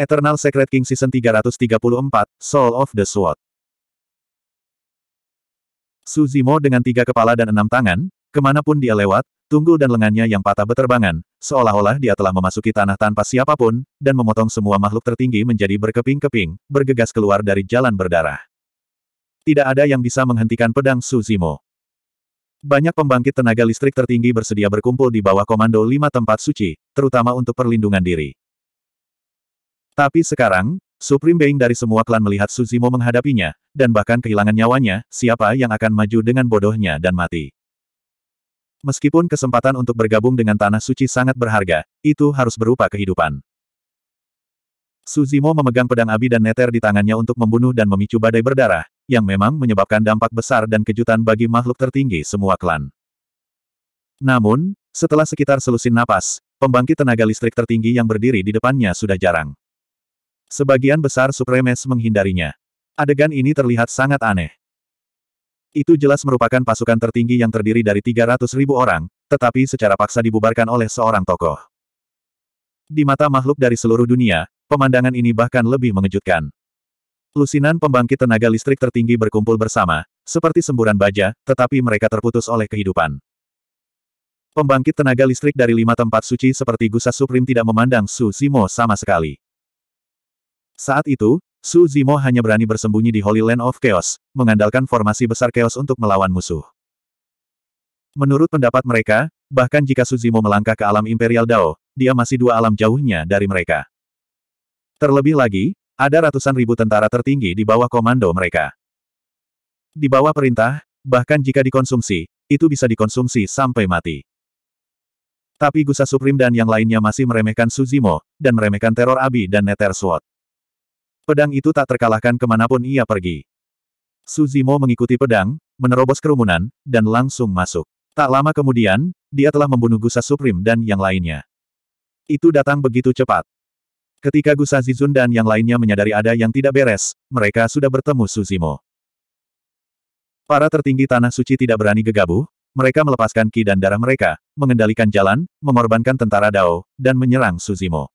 Eternal Secret King Season 334, Soul of the Sword. Suzimo dengan tiga kepala dan enam tangan, kemanapun dia lewat, tunggul dan lengannya yang patah beterbangan, seolah-olah dia telah memasuki tanah tanpa siapapun, dan memotong semua makhluk tertinggi menjadi berkeping-keping, bergegas keluar dari jalan berdarah. Tidak ada yang bisa menghentikan pedang Suzimo. Banyak pembangkit tenaga listrik tertinggi bersedia berkumpul di bawah komando lima tempat suci, terutama untuk perlindungan diri. Tapi sekarang, Supreme Being dari semua klan melihat Suzimo menghadapinya, dan bahkan kehilangan nyawanya, siapa yang akan maju dengan bodohnya dan mati. Meskipun kesempatan untuk bergabung dengan Tanah Suci sangat berharga, itu harus berupa kehidupan. Suzimo memegang pedang abi dan neter di tangannya untuk membunuh dan memicu badai berdarah, yang memang menyebabkan dampak besar dan kejutan bagi makhluk tertinggi semua klan. Namun, setelah sekitar selusin napas, pembangkit tenaga listrik tertinggi yang berdiri di depannya sudah jarang. Sebagian besar Supremes menghindarinya. Adegan ini terlihat sangat aneh. Itu jelas merupakan pasukan tertinggi yang terdiri dari 300 ribu orang, tetapi secara paksa dibubarkan oleh seorang tokoh. Di mata makhluk dari seluruh dunia, pemandangan ini bahkan lebih mengejutkan. Lusinan pembangkit tenaga listrik tertinggi berkumpul bersama, seperti semburan baja, tetapi mereka terputus oleh kehidupan. Pembangkit tenaga listrik dari lima tempat suci seperti Gusa Supreme tidak memandang Su Simo sama sekali. Saat itu, Su Zimo hanya berani bersembunyi di Holy Land of Chaos, mengandalkan formasi besar Chaos untuk melawan musuh. Menurut pendapat mereka, bahkan jika Su Zimo melangkah ke alam Imperial Dao, dia masih dua alam jauhnya dari mereka. Terlebih lagi, ada ratusan ribu tentara tertinggi di bawah komando mereka. Di bawah perintah, bahkan jika dikonsumsi, itu bisa dikonsumsi sampai mati. Tapi Gusa Supreme dan yang lainnya masih meremehkan Suzimo, dan meremehkan teror Abi dan Neter Swat. Pedang itu tak terkalahkan kemanapun ia pergi. Suzimo mengikuti pedang, menerobos kerumunan, dan langsung masuk. Tak lama kemudian, dia telah membunuh Gusa Suprim dan yang lainnya. Itu datang begitu cepat. Ketika Gusa Zizun dan yang lainnya menyadari ada yang tidak beres, mereka sudah bertemu Suzimo. Para tertinggi Tanah Suci tidak berani gegabah, mereka melepaskan ki dan darah mereka, mengendalikan jalan, mengorbankan tentara Dao, dan menyerang Suzimo.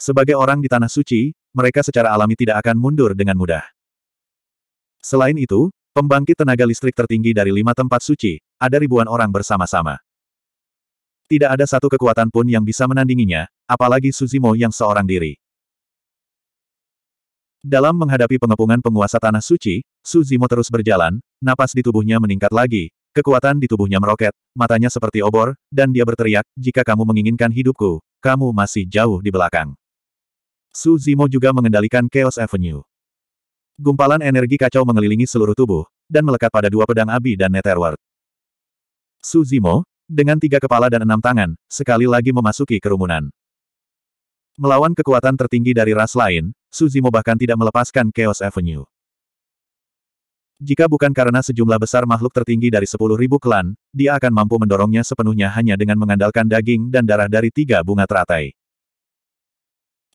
Sebagai orang di Tanah Suci, mereka secara alami tidak akan mundur dengan mudah. Selain itu, pembangkit tenaga listrik tertinggi dari lima tempat suci, ada ribuan orang bersama-sama. Tidak ada satu kekuatan pun yang bisa menandinginya, apalagi Suzimo yang seorang diri. Dalam menghadapi pengepungan penguasa tanah suci, Suzimo terus berjalan, napas di tubuhnya meningkat lagi, kekuatan di tubuhnya meroket, matanya seperti obor, dan dia berteriak, jika kamu menginginkan hidupku, kamu masih jauh di belakang. Su Zimo juga mengendalikan Chaos Avenue. Gumpalan energi kacau mengelilingi seluruh tubuh, dan melekat pada dua pedang Abi dan Netherward. Su Zimo, dengan tiga kepala dan enam tangan, sekali lagi memasuki kerumunan. Melawan kekuatan tertinggi dari ras lain, Su Zimo bahkan tidak melepaskan Chaos Avenue. Jika bukan karena sejumlah besar makhluk tertinggi dari sepuluh ribu klan, dia akan mampu mendorongnya sepenuhnya hanya dengan mengandalkan daging dan darah dari tiga bunga teratai.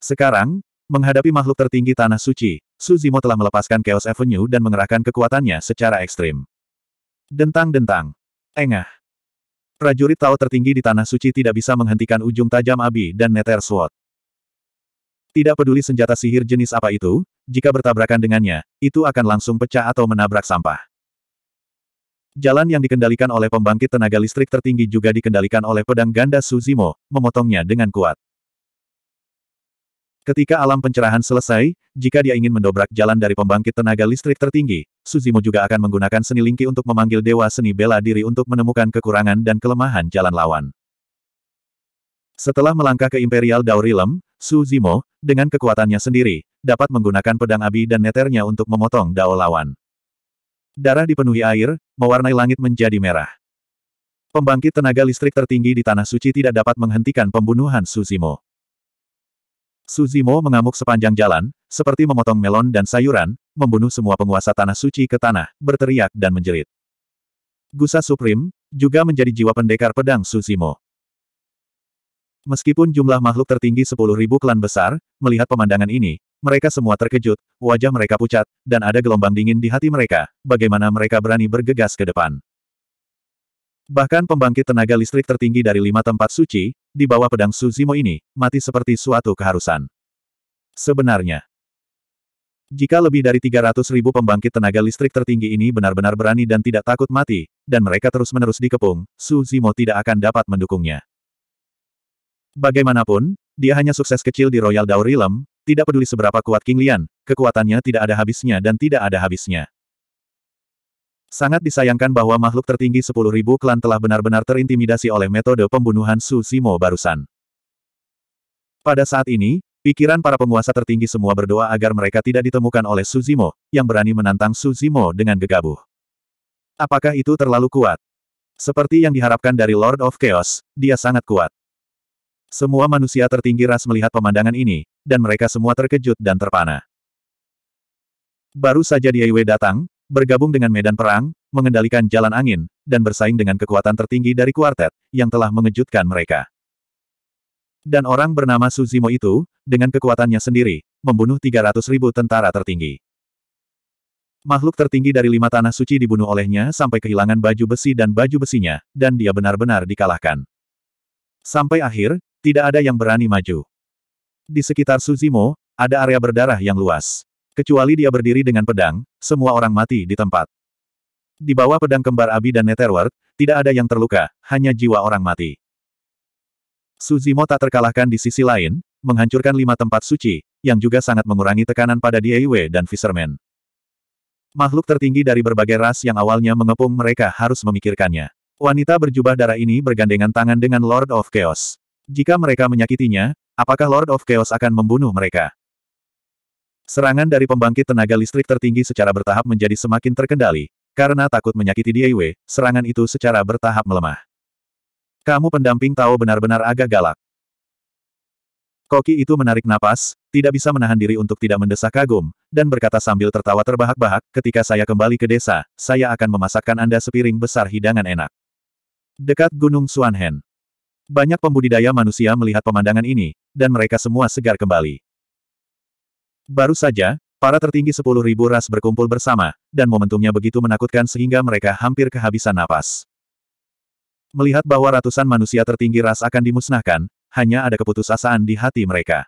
Sekarang, menghadapi makhluk tertinggi Tanah Suci, Suzimo telah melepaskan Chaos Avenue dan mengerahkan kekuatannya secara ekstrim. Dentang-dentang. Engah. Prajurit Tao tertinggi di Tanah Suci tidak bisa menghentikan ujung tajam Abi dan Nether Sword. Tidak peduli senjata sihir jenis apa itu, jika bertabrakan dengannya, itu akan langsung pecah atau menabrak sampah. Jalan yang dikendalikan oleh pembangkit tenaga listrik tertinggi juga dikendalikan oleh pedang ganda Suzimo, memotongnya dengan kuat. Ketika alam pencerahan selesai, jika dia ingin mendobrak jalan dari pembangkit tenaga listrik tertinggi, Suzimo juga akan menggunakan seni lingki untuk memanggil dewa seni bela diri untuk menemukan kekurangan dan kelemahan jalan lawan. Setelah melangkah ke Imperial Daurilem, Suzimo, dengan kekuatannya sendiri, dapat menggunakan pedang abi dan neternya untuk memotong dao lawan. Darah dipenuhi air, mewarnai langit menjadi merah. Pembangkit tenaga listrik tertinggi di Tanah Suci tidak dapat menghentikan pembunuhan Suzimo. Suzimo mengamuk sepanjang jalan, seperti memotong melon dan sayuran, membunuh semua penguasa tanah suci ke tanah, berteriak dan menjerit. Gusa Supreme, juga menjadi jiwa pendekar pedang Suzimo. Meskipun jumlah makhluk tertinggi 10.000 klan besar, melihat pemandangan ini, mereka semua terkejut, wajah mereka pucat, dan ada gelombang dingin di hati mereka, bagaimana mereka berani bergegas ke depan. Bahkan pembangkit tenaga listrik tertinggi dari lima tempat suci, di bawah pedang Suzimo ini, mati seperti suatu keharusan. Sebenarnya, jika lebih dari 300 ribu pembangkit tenaga listrik tertinggi ini benar-benar berani dan tidak takut mati, dan mereka terus-menerus dikepung, Suzimo tidak akan dapat mendukungnya. Bagaimanapun, dia hanya sukses kecil di Royal Daur Realm, tidak peduli seberapa kuat King Lian, kekuatannya tidak ada habisnya dan tidak ada habisnya. Sangat disayangkan bahwa makhluk tertinggi 10.000 klan telah benar-benar terintimidasi oleh metode pembunuhan Su barusan. Pada saat ini, pikiran para penguasa tertinggi semua berdoa agar mereka tidak ditemukan oleh Suzimo, yang berani menantang Suzimo dengan gegabah. Apakah itu terlalu kuat? Seperti yang diharapkan dari Lord of Chaos, dia sangat kuat. Semua manusia tertinggi ras melihat pemandangan ini, dan mereka semua terkejut dan terpana. Baru saja Diaiwe datang, bergabung dengan medan perang, mengendalikan jalan angin, dan bersaing dengan kekuatan tertinggi dari kuartet, yang telah mengejutkan mereka. Dan orang bernama Suzimo itu, dengan kekuatannya sendiri, membunuh 300 ribu tentara tertinggi. Makhluk tertinggi dari lima tanah suci dibunuh olehnya sampai kehilangan baju besi dan baju besinya, dan dia benar-benar dikalahkan. Sampai akhir, tidak ada yang berani maju. Di sekitar Suzimo, ada area berdarah yang luas. Kecuali dia berdiri dengan pedang, semua orang mati di tempat. Di bawah pedang kembar Abi dan Netherworld, tidak ada yang terluka, hanya jiwa orang mati. Suzimo tak terkalahkan di sisi lain, menghancurkan lima tempat suci, yang juga sangat mengurangi tekanan pada Dieiwe dan Fisherman. Makhluk tertinggi dari berbagai ras yang awalnya mengepung mereka harus memikirkannya. Wanita berjubah darah ini bergandengan tangan dengan Lord of Chaos. Jika mereka menyakitinya, apakah Lord of Chaos akan membunuh mereka? Serangan dari pembangkit tenaga listrik tertinggi secara bertahap menjadi semakin terkendali, karena takut menyakiti Diewe, serangan itu secara bertahap melemah. Kamu pendamping tahu benar-benar agak galak. Koki itu menarik napas, tidak bisa menahan diri untuk tidak mendesah kagum, dan berkata sambil tertawa terbahak-bahak, ketika saya kembali ke desa, saya akan memasakkan Anda sepiring besar hidangan enak. Dekat Gunung Suanhen. Banyak pembudidaya manusia melihat pemandangan ini, dan mereka semua segar kembali. Baru saja, para tertinggi sepuluh ribu ras berkumpul bersama, dan momentumnya begitu menakutkan sehingga mereka hampir kehabisan napas. Melihat bahwa ratusan manusia tertinggi ras akan dimusnahkan, hanya ada keputusasaan di hati mereka.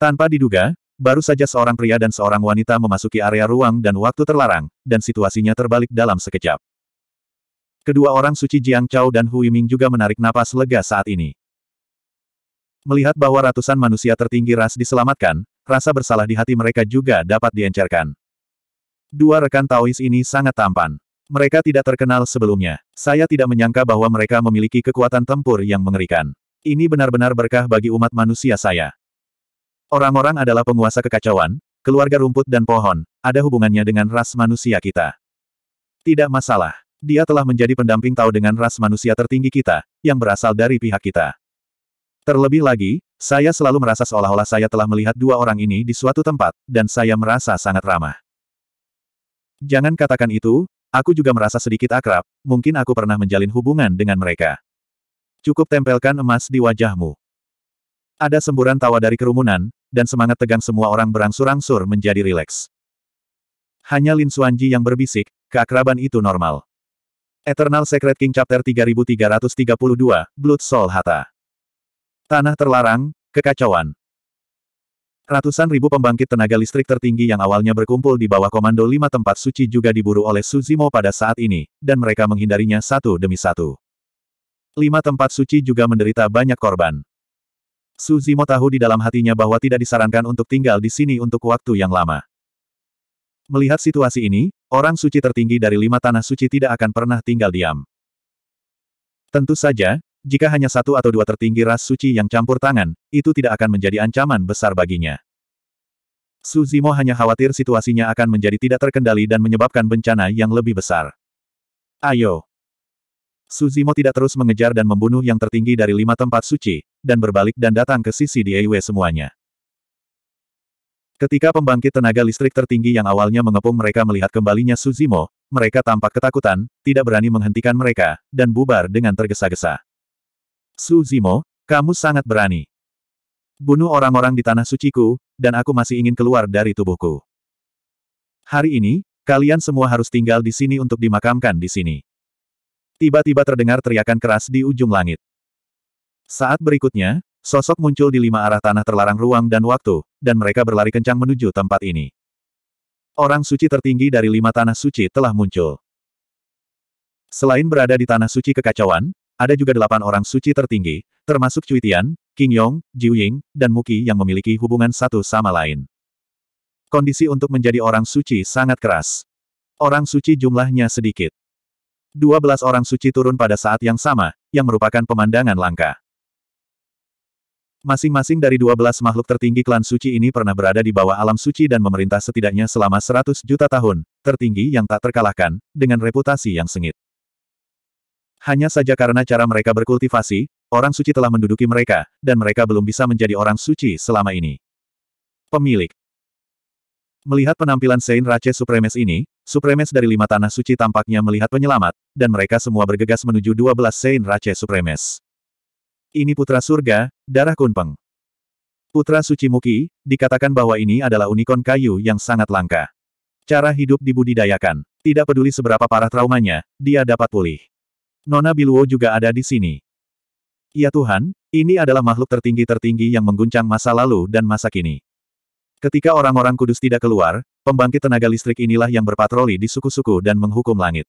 Tanpa diduga, baru saja seorang pria dan seorang wanita memasuki area ruang dan waktu terlarang, dan situasinya terbalik dalam sekejap. Kedua orang suci Jiang Chao dan Hui Ming juga menarik napas lega saat ini. Melihat bahwa ratusan manusia tertinggi ras diselamatkan, rasa bersalah di hati mereka juga dapat diencerkan. Dua rekan Taois ini sangat tampan. Mereka tidak terkenal sebelumnya. Saya tidak menyangka bahwa mereka memiliki kekuatan tempur yang mengerikan. Ini benar-benar berkah bagi umat manusia saya. Orang-orang adalah penguasa kekacauan, keluarga rumput dan pohon, ada hubungannya dengan ras manusia kita. Tidak masalah. Dia telah menjadi pendamping tahu dengan ras manusia tertinggi kita, yang berasal dari pihak kita. Terlebih lagi, saya selalu merasa seolah-olah saya telah melihat dua orang ini di suatu tempat, dan saya merasa sangat ramah. Jangan katakan itu, aku juga merasa sedikit akrab, mungkin aku pernah menjalin hubungan dengan mereka. Cukup tempelkan emas di wajahmu. Ada semburan tawa dari kerumunan, dan semangat tegang semua orang berangsur-angsur menjadi rileks. Hanya Lin Suanji yang berbisik, keakraban itu normal. Eternal Secret King Chapter 3332, Blood Soul Hata Tanah terlarang, kekacauan. Ratusan ribu pembangkit tenaga listrik tertinggi yang awalnya berkumpul di bawah komando lima tempat suci juga diburu oleh Suzimo pada saat ini, dan mereka menghindarinya satu demi satu. Lima tempat suci juga menderita banyak korban. Suzimo tahu di dalam hatinya bahwa tidak disarankan untuk tinggal di sini untuk waktu yang lama. Melihat situasi ini, orang suci tertinggi dari lima tanah suci tidak akan pernah tinggal diam. Tentu saja, jika hanya satu atau dua tertinggi ras suci yang campur tangan, itu tidak akan menjadi ancaman besar baginya. Suzimo hanya khawatir situasinya akan menjadi tidak terkendali dan menyebabkan bencana yang lebih besar. Ayo! Suzimo tidak terus mengejar dan membunuh yang tertinggi dari lima tempat suci, dan berbalik dan datang ke sisi Diewe semuanya. Ketika pembangkit tenaga listrik tertinggi yang awalnya mengepung mereka melihat kembalinya Suzimo, mereka tampak ketakutan, tidak berani menghentikan mereka, dan bubar dengan tergesa-gesa. Su Zimo, kamu sangat berani. Bunuh orang-orang di tanah suciku, dan aku masih ingin keluar dari tubuhku. Hari ini, kalian semua harus tinggal di sini untuk dimakamkan di sini. Tiba-tiba terdengar teriakan keras di ujung langit. Saat berikutnya, sosok muncul di lima arah tanah terlarang ruang dan waktu, dan mereka berlari kencang menuju tempat ini. Orang suci tertinggi dari lima tanah suci telah muncul. Selain berada di tanah suci kekacauan, ada juga delapan orang suci tertinggi, termasuk Cui Tian, King Yong, Jiu Ying, dan Muki yang memiliki hubungan satu sama lain. Kondisi untuk menjadi orang suci sangat keras. Orang suci jumlahnya sedikit. Dua belas orang suci turun pada saat yang sama, yang merupakan pemandangan langka. Masing-masing dari dua belas makhluk tertinggi klan suci ini pernah berada di bawah alam suci dan memerintah setidaknya selama seratus juta tahun, tertinggi yang tak terkalahkan, dengan reputasi yang sengit. Hanya saja karena cara mereka berkultivasi, orang suci telah menduduki mereka, dan mereka belum bisa menjadi orang suci selama ini. Pemilik Melihat penampilan Saint Rache Supremes ini, Supremes dari lima tanah suci tampaknya melihat penyelamat, dan mereka semua bergegas menuju 12 Saint Rache Supremes. Ini putra surga, darah kunpeng. Putra suci Muki, dikatakan bahwa ini adalah unicorn kayu yang sangat langka. Cara hidup dibudidayakan. Tidak peduli seberapa parah traumanya, dia dapat pulih. Nona Biluo juga ada di sini. Ya Tuhan, ini adalah makhluk tertinggi-tertinggi yang mengguncang masa lalu dan masa kini. Ketika orang-orang kudus tidak keluar, pembangkit tenaga listrik inilah yang berpatroli di suku-suku dan menghukum langit.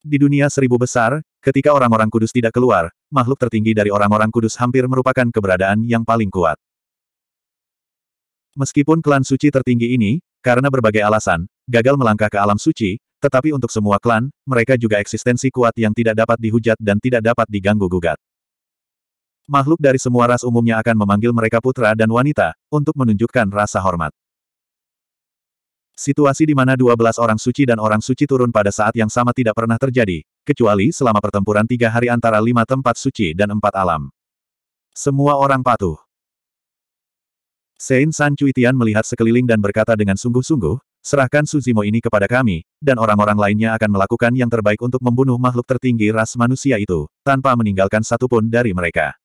Di dunia seribu besar, ketika orang-orang kudus tidak keluar, makhluk tertinggi dari orang-orang kudus hampir merupakan keberadaan yang paling kuat. Meskipun klan suci tertinggi ini, karena berbagai alasan, gagal melangkah ke alam suci, tetapi untuk semua klan, mereka juga eksistensi kuat yang tidak dapat dihujat dan tidak dapat diganggu-gugat. Makhluk dari semua ras umumnya akan memanggil mereka putra dan wanita, untuk menunjukkan rasa hormat. Situasi di mana 12 orang suci dan orang suci turun pada saat yang sama tidak pernah terjadi, kecuali selama pertempuran tiga hari antara lima tempat suci dan empat alam. Semua orang patuh. Sein San Tian melihat sekeliling dan berkata dengan sungguh-sungguh, Serahkan Suzimo ini kepada kami, dan orang-orang lainnya akan melakukan yang terbaik untuk membunuh makhluk tertinggi ras manusia itu, tanpa meninggalkan satupun dari mereka.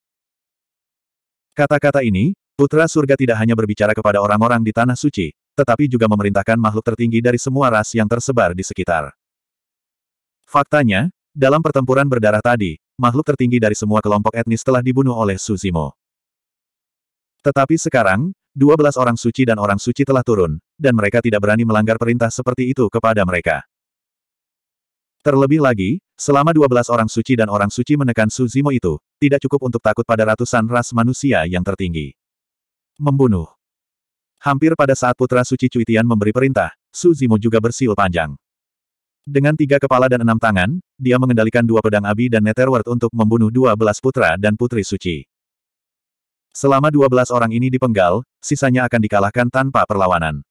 Kata-kata ini, Putra Surga tidak hanya berbicara kepada orang-orang di Tanah Suci, tetapi juga memerintahkan makhluk tertinggi dari semua ras yang tersebar di sekitar. Faktanya, dalam pertempuran berdarah tadi, makhluk tertinggi dari semua kelompok etnis telah dibunuh oleh Suzimo. Tetapi sekarang, 12 orang suci dan orang suci telah turun, dan mereka tidak berani melanggar perintah seperti itu kepada mereka. Terlebih lagi, selama 12 orang suci dan orang suci menekan Suzimo itu, tidak cukup untuk takut pada ratusan ras manusia yang tertinggi. Membunuh. Hampir pada saat putra suci Cuitian memberi perintah, Suzimo juga bersil panjang. Dengan tiga kepala dan enam tangan, dia mengendalikan dua pedang abi dan netherward untuk membunuh dua belas putra dan putri suci. Selama dua belas orang ini dipenggal, sisanya akan dikalahkan tanpa perlawanan.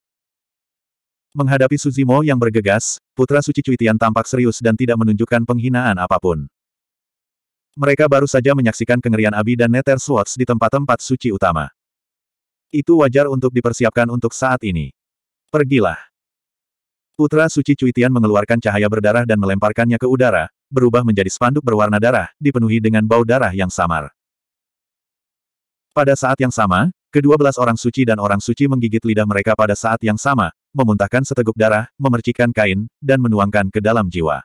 Menghadapi Suzimo yang bergegas, Putra Suci Cuitian tampak serius dan tidak menunjukkan penghinaan apapun. Mereka baru saja menyaksikan kengerian Abi dan Nether Swords di tempat-tempat suci utama. Itu wajar untuk dipersiapkan untuk saat ini. Pergilah. Putra Suci Cuitian mengeluarkan cahaya berdarah dan melemparkannya ke udara, berubah menjadi spanduk berwarna darah, dipenuhi dengan bau darah yang samar. Pada saat yang sama, kedua belas orang suci dan orang suci menggigit lidah mereka pada saat yang sama, memuntahkan seteguk darah, memercikan kain, dan menuangkan ke dalam jiwa.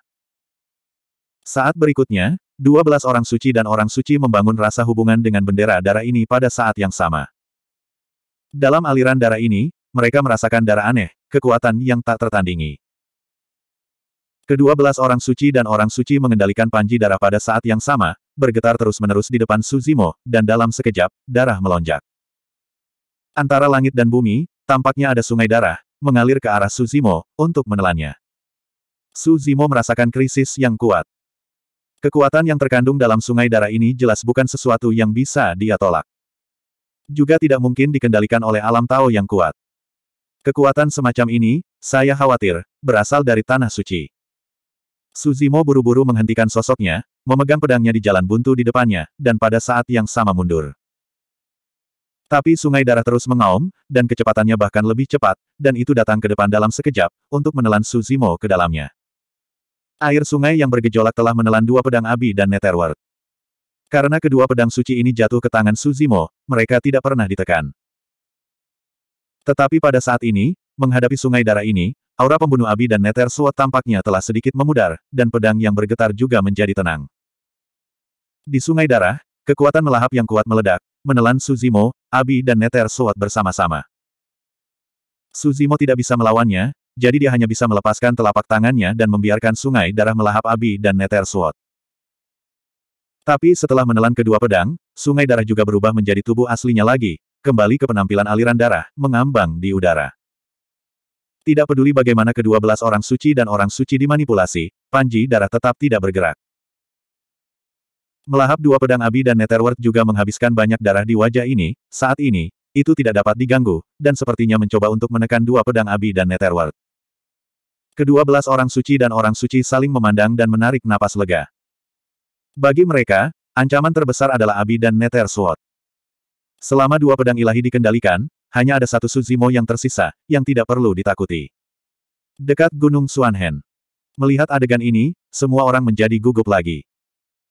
Saat berikutnya, dua belas orang suci dan orang suci membangun rasa hubungan dengan bendera darah ini pada saat yang sama. Dalam aliran darah ini, mereka merasakan darah aneh, kekuatan yang tak tertandingi. Kedua belas orang suci dan orang suci mengendalikan panji darah pada saat yang sama, bergetar terus-menerus di depan Suzimo, dan dalam sekejap, darah melonjak. Antara langit dan bumi, tampaknya ada sungai darah, mengalir ke arah Suzimo, untuk menelannya. Suzimo merasakan krisis yang kuat. Kekuatan yang terkandung dalam sungai darah ini jelas bukan sesuatu yang bisa dia tolak. Juga tidak mungkin dikendalikan oleh alam Tao yang kuat. Kekuatan semacam ini, saya khawatir, berasal dari tanah suci. Suzimo buru-buru menghentikan sosoknya, memegang pedangnya di jalan buntu di depannya, dan pada saat yang sama mundur. Tapi sungai darah terus mengaum, dan kecepatannya bahkan lebih cepat, dan itu datang ke depan dalam sekejap, untuk menelan Suzimo ke dalamnya. Air sungai yang bergejolak telah menelan dua pedang Abi dan Netherworld. Karena kedua pedang suci ini jatuh ke tangan Suzimo, mereka tidak pernah ditekan. Tetapi pada saat ini, menghadapi sungai darah ini, aura pembunuh Abi dan Nether tampaknya telah sedikit memudar, dan pedang yang bergetar juga menjadi tenang. Di sungai darah, Kekuatan melahap yang kuat meledak, menelan Suzimo, Abi dan Neter Sword bersama-sama. Suzimo tidak bisa melawannya, jadi dia hanya bisa melepaskan telapak tangannya dan membiarkan sungai darah melahap Abi dan Neter Sword. Tapi setelah menelan kedua pedang, sungai darah juga berubah menjadi tubuh aslinya lagi, kembali ke penampilan aliran darah, mengambang di udara. Tidak peduli bagaimana kedua belas orang suci dan orang suci dimanipulasi, Panji darah tetap tidak bergerak. Melahap dua pedang Abi dan Netherworld juga menghabiskan banyak darah di wajah ini, saat ini, itu tidak dapat diganggu, dan sepertinya mencoba untuk menekan dua pedang Abi dan Netherworld. Kedua belas orang suci dan orang suci saling memandang dan menarik napas lega. Bagi mereka, ancaman terbesar adalah Abi dan Nether Sword. Selama dua pedang ilahi dikendalikan, hanya ada satu Suzimo yang tersisa, yang tidak perlu ditakuti. Dekat Gunung Suanhen. Melihat adegan ini, semua orang menjadi gugup lagi.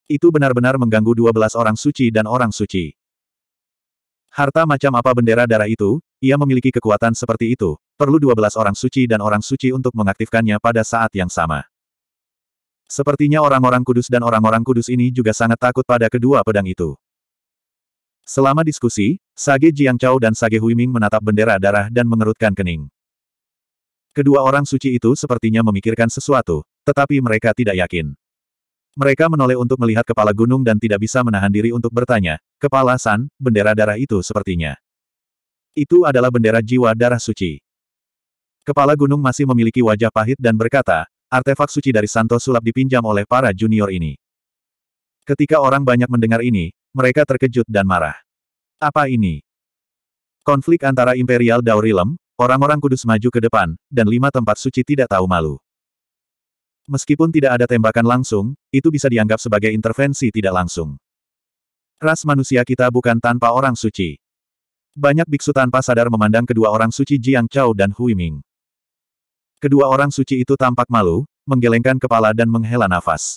Itu benar-benar mengganggu dua belas orang suci dan orang suci. Harta macam apa bendera darah itu, ia memiliki kekuatan seperti itu, perlu dua belas orang suci dan orang suci untuk mengaktifkannya pada saat yang sama. Sepertinya orang-orang kudus dan orang-orang kudus ini juga sangat takut pada kedua pedang itu. Selama diskusi, Sage Jiangchao dan Sage Huiming menatap bendera darah dan mengerutkan kening. Kedua orang suci itu sepertinya memikirkan sesuatu, tetapi mereka tidak yakin. Mereka menoleh untuk melihat kepala gunung dan tidak bisa menahan diri untuk bertanya, Kepala San, bendera darah itu sepertinya. Itu adalah bendera jiwa darah suci. Kepala gunung masih memiliki wajah pahit dan berkata, artefak suci dari Santo Sulap dipinjam oleh para junior ini. Ketika orang banyak mendengar ini, mereka terkejut dan marah. Apa ini? Konflik antara Imperial Daurilem, orang-orang kudus maju ke depan, dan lima tempat suci tidak tahu malu. Meskipun tidak ada tembakan langsung, itu bisa dianggap sebagai intervensi tidak langsung. Ras manusia kita bukan tanpa orang suci. Banyak biksu tanpa sadar memandang kedua orang suci Jiang Chao dan Hui Ming. Kedua orang suci itu tampak malu, menggelengkan kepala dan menghela nafas.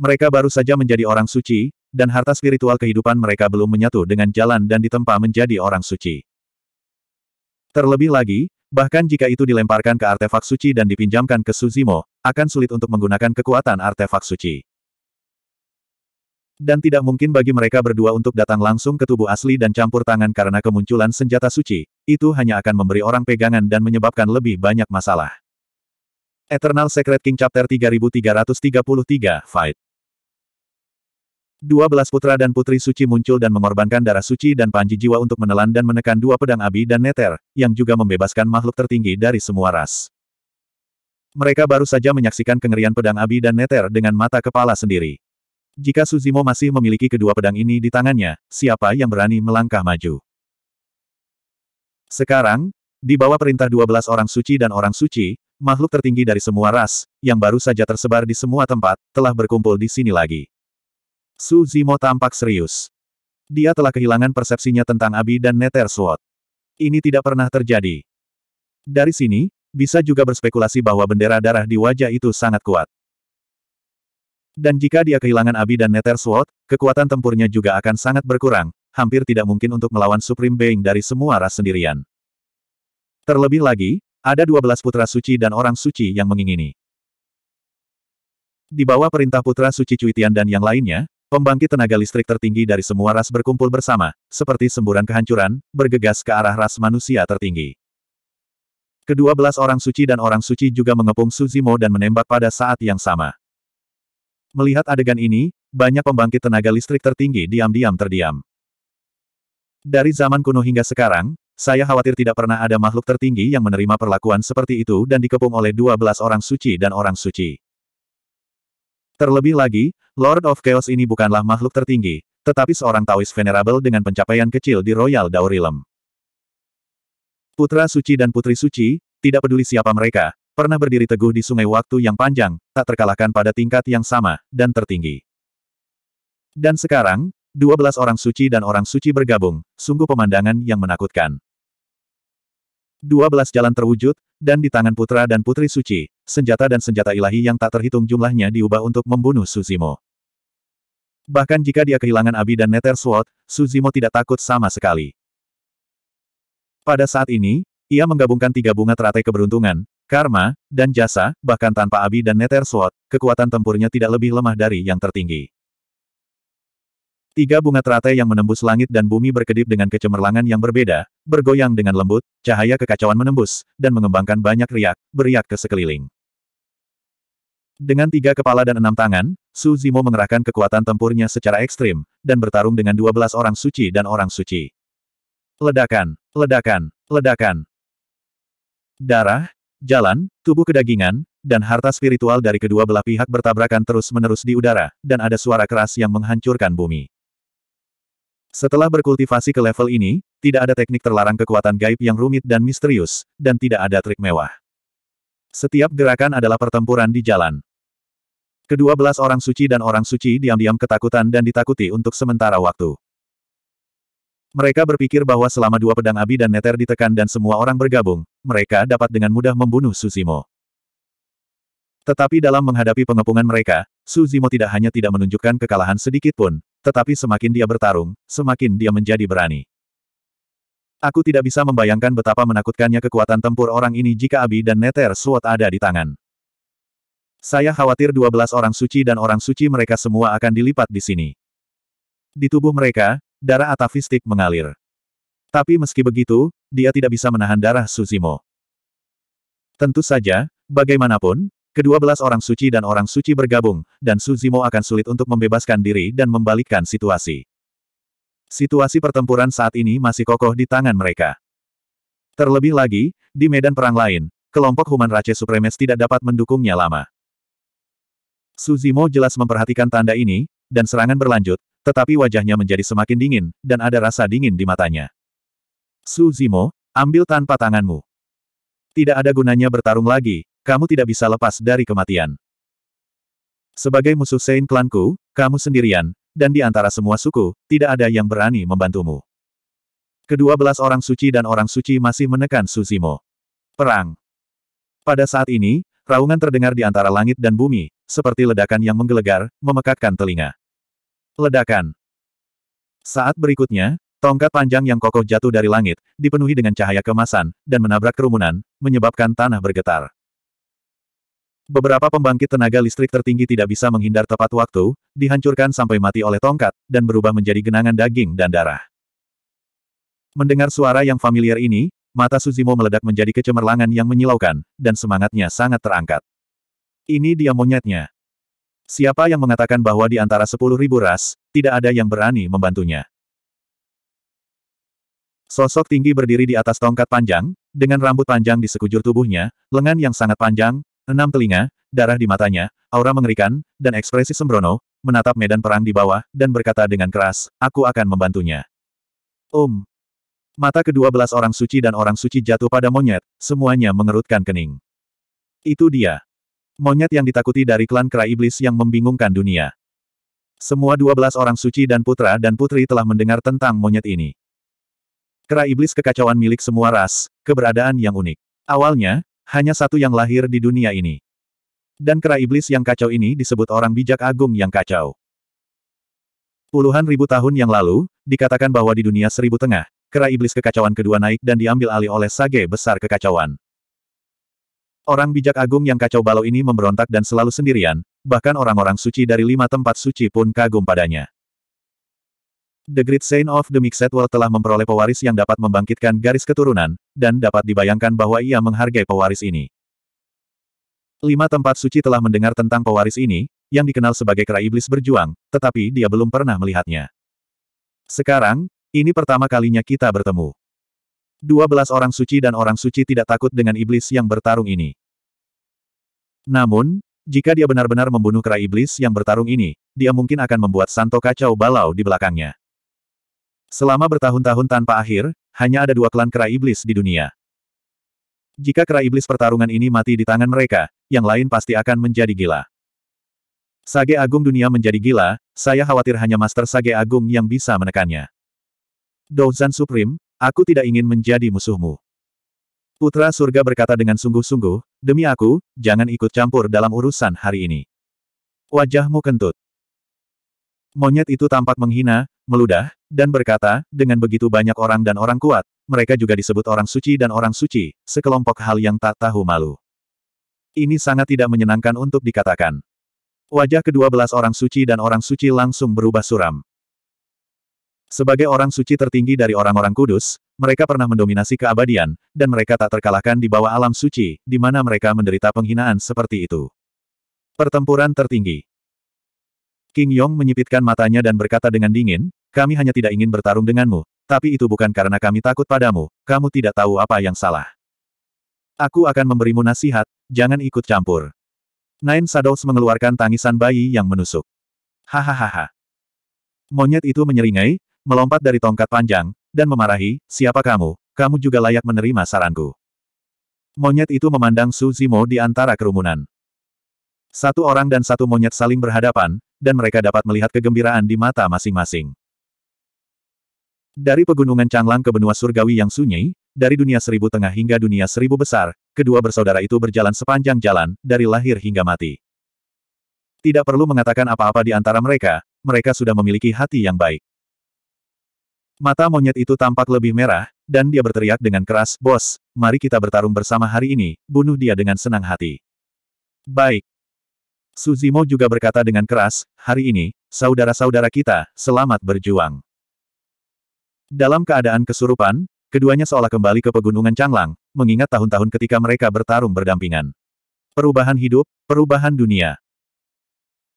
Mereka baru saja menjadi orang suci, dan harta spiritual kehidupan mereka belum menyatu dengan jalan dan ditempa menjadi orang suci. Terlebih lagi, Bahkan jika itu dilemparkan ke artefak suci dan dipinjamkan ke Suzimo, akan sulit untuk menggunakan kekuatan artefak suci. Dan tidak mungkin bagi mereka berdua untuk datang langsung ke tubuh asli dan campur tangan karena kemunculan senjata suci, itu hanya akan memberi orang pegangan dan menyebabkan lebih banyak masalah. Eternal Secret King Chapter 3333, Fight Dua belas putra dan putri suci muncul dan mengorbankan darah suci dan panji jiwa untuk menelan dan menekan dua pedang abi dan neter, yang juga membebaskan makhluk tertinggi dari semua ras. Mereka baru saja menyaksikan kengerian pedang abi dan neter dengan mata kepala sendiri. Jika Suzimo masih memiliki kedua pedang ini di tangannya, siapa yang berani melangkah maju? Sekarang, di bawah perintah 12 orang suci dan orang suci, makhluk tertinggi dari semua ras, yang baru saja tersebar di semua tempat, telah berkumpul di sini lagi. Su Zimo tampak serius. Dia telah kehilangan persepsinya tentang Abi dan Nether Sword. Ini tidak pernah terjadi. Dari sini, bisa juga berspekulasi bahwa bendera darah di wajah itu sangat kuat. Dan jika dia kehilangan Abi dan Nether Sword, kekuatan tempurnya juga akan sangat berkurang, hampir tidak mungkin untuk melawan Supreme Being dari semua ras sendirian. Terlebih lagi, ada 12 putra suci dan orang suci yang mengingini. Di bawah perintah putra suci Cuitian dan yang lainnya, Pembangkit tenaga listrik tertinggi dari semua ras berkumpul bersama, seperti semburan kehancuran, bergegas ke arah ras manusia tertinggi. Kedua belas orang suci dan orang suci juga mengepung Suzimo dan menembak pada saat yang sama. Melihat adegan ini, banyak pembangkit tenaga listrik tertinggi diam-diam terdiam. Dari zaman kuno hingga sekarang, saya khawatir tidak pernah ada makhluk tertinggi yang menerima perlakuan seperti itu dan dikepung oleh dua belas orang suci dan orang suci. Terlebih lagi, Lord of Chaos ini bukanlah makhluk tertinggi, tetapi seorang Taoist venerable dengan pencapaian kecil di Royal Daurilem. Putra suci dan putri suci, tidak peduli siapa mereka, pernah berdiri teguh di sungai waktu yang panjang, tak terkalahkan pada tingkat yang sama, dan tertinggi. Dan sekarang, 12 orang suci dan orang suci bergabung, sungguh pemandangan yang menakutkan. 12 jalan terwujud, dan di tangan putra dan putri suci, senjata dan senjata ilahi yang tak terhitung jumlahnya diubah untuk membunuh Suzimo. Bahkan jika dia kehilangan Abi dan Nether Sword, Suzimo tidak takut sama sekali. Pada saat ini, ia menggabungkan tiga bunga teratai keberuntungan, karma, dan jasa, bahkan tanpa Abi dan Nether Sword, kekuatan tempurnya tidak lebih lemah dari yang tertinggi. Tiga bunga teratai yang menembus langit dan bumi berkedip dengan kecemerlangan yang berbeda, bergoyang dengan lembut, cahaya kekacauan menembus, dan mengembangkan banyak riak, beriak ke sekeliling. Dengan tiga kepala dan enam tangan, Su Zimo mengerahkan kekuatan tempurnya secara ekstrim, dan bertarung dengan dua belas orang suci dan orang suci. Ledakan, ledakan, ledakan. Darah, jalan, tubuh kedagingan, dan harta spiritual dari kedua belah pihak bertabrakan terus-menerus di udara, dan ada suara keras yang menghancurkan bumi. Setelah berkultivasi ke level ini, tidak ada teknik terlarang kekuatan gaib yang rumit dan misterius, dan tidak ada trik mewah. Setiap gerakan adalah pertempuran di jalan. Kedua belas orang suci dan orang suci diam-diam ketakutan dan ditakuti untuk sementara waktu. Mereka berpikir bahwa selama dua pedang abi dan neter ditekan dan semua orang bergabung, mereka dapat dengan mudah membunuh Suzimo. Tetapi dalam menghadapi pengepungan mereka, Suzimo tidak hanya tidak menunjukkan kekalahan sedikit pun, tetapi semakin dia bertarung, semakin dia menjadi berani. Aku tidak bisa membayangkan betapa menakutkannya kekuatan tempur orang ini jika Abi dan Neter suat ada di tangan. Saya khawatir dua belas orang suci dan orang suci mereka semua akan dilipat di sini. Di tubuh mereka, darah atavistik mengalir. Tapi meski begitu, dia tidak bisa menahan darah Suzimo. Tentu saja, bagaimanapun, Kedua belas orang suci dan orang suci bergabung, dan Suzimo akan sulit untuk membebaskan diri dan membalikkan situasi. Situasi pertempuran saat ini masih kokoh di tangan mereka. Terlebih lagi, di medan perang lain, kelompok human race supremes tidak dapat mendukungnya lama. Suzimo jelas memperhatikan tanda ini, dan serangan berlanjut, tetapi wajahnya menjadi semakin dingin, dan ada rasa dingin di matanya. Suzimo, ambil tanpa tanganmu. Tidak ada gunanya bertarung lagi, kamu tidak bisa lepas dari kematian. Sebagai musuh Sein klanku, kamu sendirian, dan di antara semua suku, tidak ada yang berani membantumu. Kedua belas orang suci dan orang suci masih menekan Suzimo. Perang. Pada saat ini, raungan terdengar di antara langit dan bumi, seperti ledakan yang menggelegar, memekatkan telinga. Ledakan. Saat berikutnya, tongkat panjang yang kokoh jatuh dari langit, dipenuhi dengan cahaya kemasan, dan menabrak kerumunan, menyebabkan tanah bergetar. Beberapa pembangkit tenaga listrik tertinggi tidak bisa menghindar tepat waktu, dihancurkan sampai mati oleh tongkat, dan berubah menjadi genangan daging dan darah. Mendengar suara yang familiar ini, mata Suzimo meledak menjadi kecemerlangan yang menyilaukan, dan semangatnya sangat terangkat. Ini dia monyetnya. Siapa yang mengatakan bahwa di antara sepuluh ribu ras, tidak ada yang berani membantunya? Sosok tinggi berdiri di atas tongkat panjang, dengan rambut panjang di sekujur tubuhnya, lengan yang sangat panjang, enam telinga, darah di matanya, aura mengerikan, dan ekspresi sembrono, menatap medan perang di bawah, dan berkata dengan keras, aku akan membantunya. Om. Um. Mata kedua belas orang suci dan orang suci jatuh pada monyet, semuanya mengerutkan kening. Itu dia. Monyet yang ditakuti dari klan kera iblis yang membingungkan dunia. Semua dua belas orang suci dan putra dan putri telah mendengar tentang monyet ini. Kera iblis kekacauan milik semua ras, keberadaan yang unik. Awalnya, hanya satu yang lahir di dunia ini. Dan kera iblis yang kacau ini disebut orang bijak agung yang kacau. Puluhan ribu tahun yang lalu, dikatakan bahwa di dunia seribu tengah, kera iblis kekacauan kedua naik dan diambil alih oleh sage besar kekacauan. Orang bijak agung yang kacau balau ini memberontak dan selalu sendirian, bahkan orang-orang suci dari lima tempat suci pun kagum padanya. The Great Saint of the Mixed World telah memperoleh pewaris yang dapat membangkitkan garis keturunan, dan dapat dibayangkan bahwa ia menghargai pewaris ini. Lima tempat suci telah mendengar tentang pewaris ini, yang dikenal sebagai kera iblis berjuang, tetapi dia belum pernah melihatnya. Sekarang, ini pertama kalinya kita bertemu. Dua belas orang suci dan orang suci tidak takut dengan iblis yang bertarung ini. Namun, jika dia benar-benar membunuh kera iblis yang bertarung ini, dia mungkin akan membuat Santo kacau balau di belakangnya. Selama bertahun-tahun tanpa akhir, hanya ada dua klan kera iblis di dunia. Jika kera iblis pertarungan ini mati di tangan mereka, yang lain pasti akan menjadi gila. Sage Agung dunia menjadi gila, saya khawatir hanya Master Sage Agung yang bisa menekannya. Douzan Supreme, aku tidak ingin menjadi musuhmu. Putra surga berkata dengan sungguh-sungguh, demi aku, jangan ikut campur dalam urusan hari ini. Wajahmu kentut. Monyet itu tampak menghina, meludah, dan berkata, dengan begitu banyak orang dan orang kuat, mereka juga disebut orang suci dan orang suci, sekelompok hal yang tak tahu malu. Ini sangat tidak menyenangkan untuk dikatakan. Wajah kedua belas orang suci dan orang suci langsung berubah suram. Sebagai orang suci tertinggi dari orang-orang kudus, mereka pernah mendominasi keabadian, dan mereka tak terkalahkan di bawah alam suci, di mana mereka menderita penghinaan seperti itu. Pertempuran tertinggi King Yong menyipitkan matanya dan berkata dengan dingin, kami hanya tidak ingin bertarung denganmu, tapi itu bukan karena kami takut padamu, kamu tidak tahu apa yang salah. Aku akan memberimu nasihat, jangan ikut campur. Nine Shadows mengeluarkan tangisan bayi yang menusuk. Hahaha. Monyet itu menyeringai, melompat dari tongkat panjang, dan memarahi, siapa kamu, kamu juga layak menerima saranku. Monyet itu memandang Su Zimo di antara kerumunan. Satu orang dan satu monyet saling berhadapan, dan mereka dapat melihat kegembiraan di mata masing-masing. Dari pegunungan Changlang ke benua surgawi yang sunyi, dari dunia seribu tengah hingga dunia seribu besar, kedua bersaudara itu berjalan sepanjang jalan, dari lahir hingga mati. Tidak perlu mengatakan apa-apa di antara mereka, mereka sudah memiliki hati yang baik. Mata monyet itu tampak lebih merah, dan dia berteriak dengan keras, Bos, mari kita bertarung bersama hari ini, bunuh dia dengan senang hati. Baik, Suzimo juga berkata dengan keras, hari ini, saudara-saudara kita, selamat berjuang. Dalam keadaan kesurupan, keduanya seolah kembali ke pegunungan Changlang, mengingat tahun-tahun ketika mereka bertarung berdampingan. Perubahan hidup, perubahan dunia.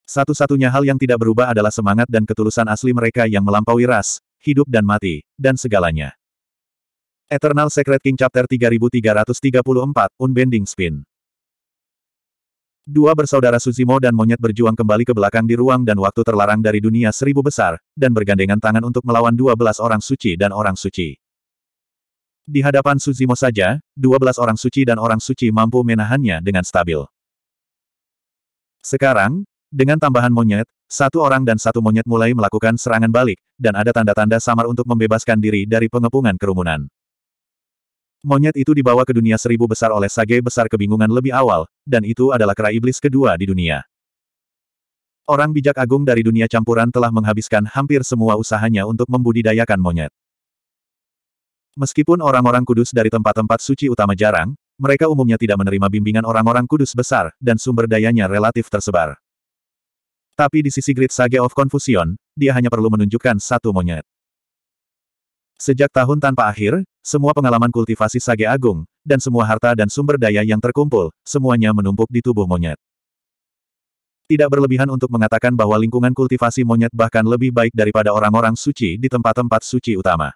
Satu-satunya hal yang tidak berubah adalah semangat dan ketulusan asli mereka yang melampaui ras, hidup dan mati, dan segalanya. Eternal Secret King Chapter 3334, Unbending Spin Dua bersaudara Suzimo dan monyet berjuang kembali ke belakang di ruang dan waktu terlarang dari dunia seribu besar, dan bergandengan tangan untuk melawan dua belas orang suci dan orang suci. Di hadapan Suzimo saja, dua belas orang suci dan orang suci mampu menahannya dengan stabil. Sekarang, dengan tambahan monyet, satu orang dan satu monyet mulai melakukan serangan balik, dan ada tanda-tanda samar untuk membebaskan diri dari pengepungan kerumunan. Monyet itu dibawa ke dunia seribu besar oleh Sage besar kebingungan lebih awal, dan itu adalah kera iblis kedua di dunia. Orang bijak agung dari dunia campuran telah menghabiskan hampir semua usahanya untuk membudidayakan monyet. Meskipun orang-orang kudus dari tempat-tempat suci utama jarang, mereka umumnya tidak menerima bimbingan orang-orang kudus besar, dan sumber dayanya relatif tersebar. Tapi di sisi Great Sage of Confusion, dia hanya perlu menunjukkan satu monyet. Sejak tahun tanpa akhir, semua pengalaman kultivasi sage agung, dan semua harta dan sumber daya yang terkumpul, semuanya menumpuk di tubuh monyet. Tidak berlebihan untuk mengatakan bahwa lingkungan kultivasi monyet bahkan lebih baik daripada orang-orang suci di tempat-tempat suci utama.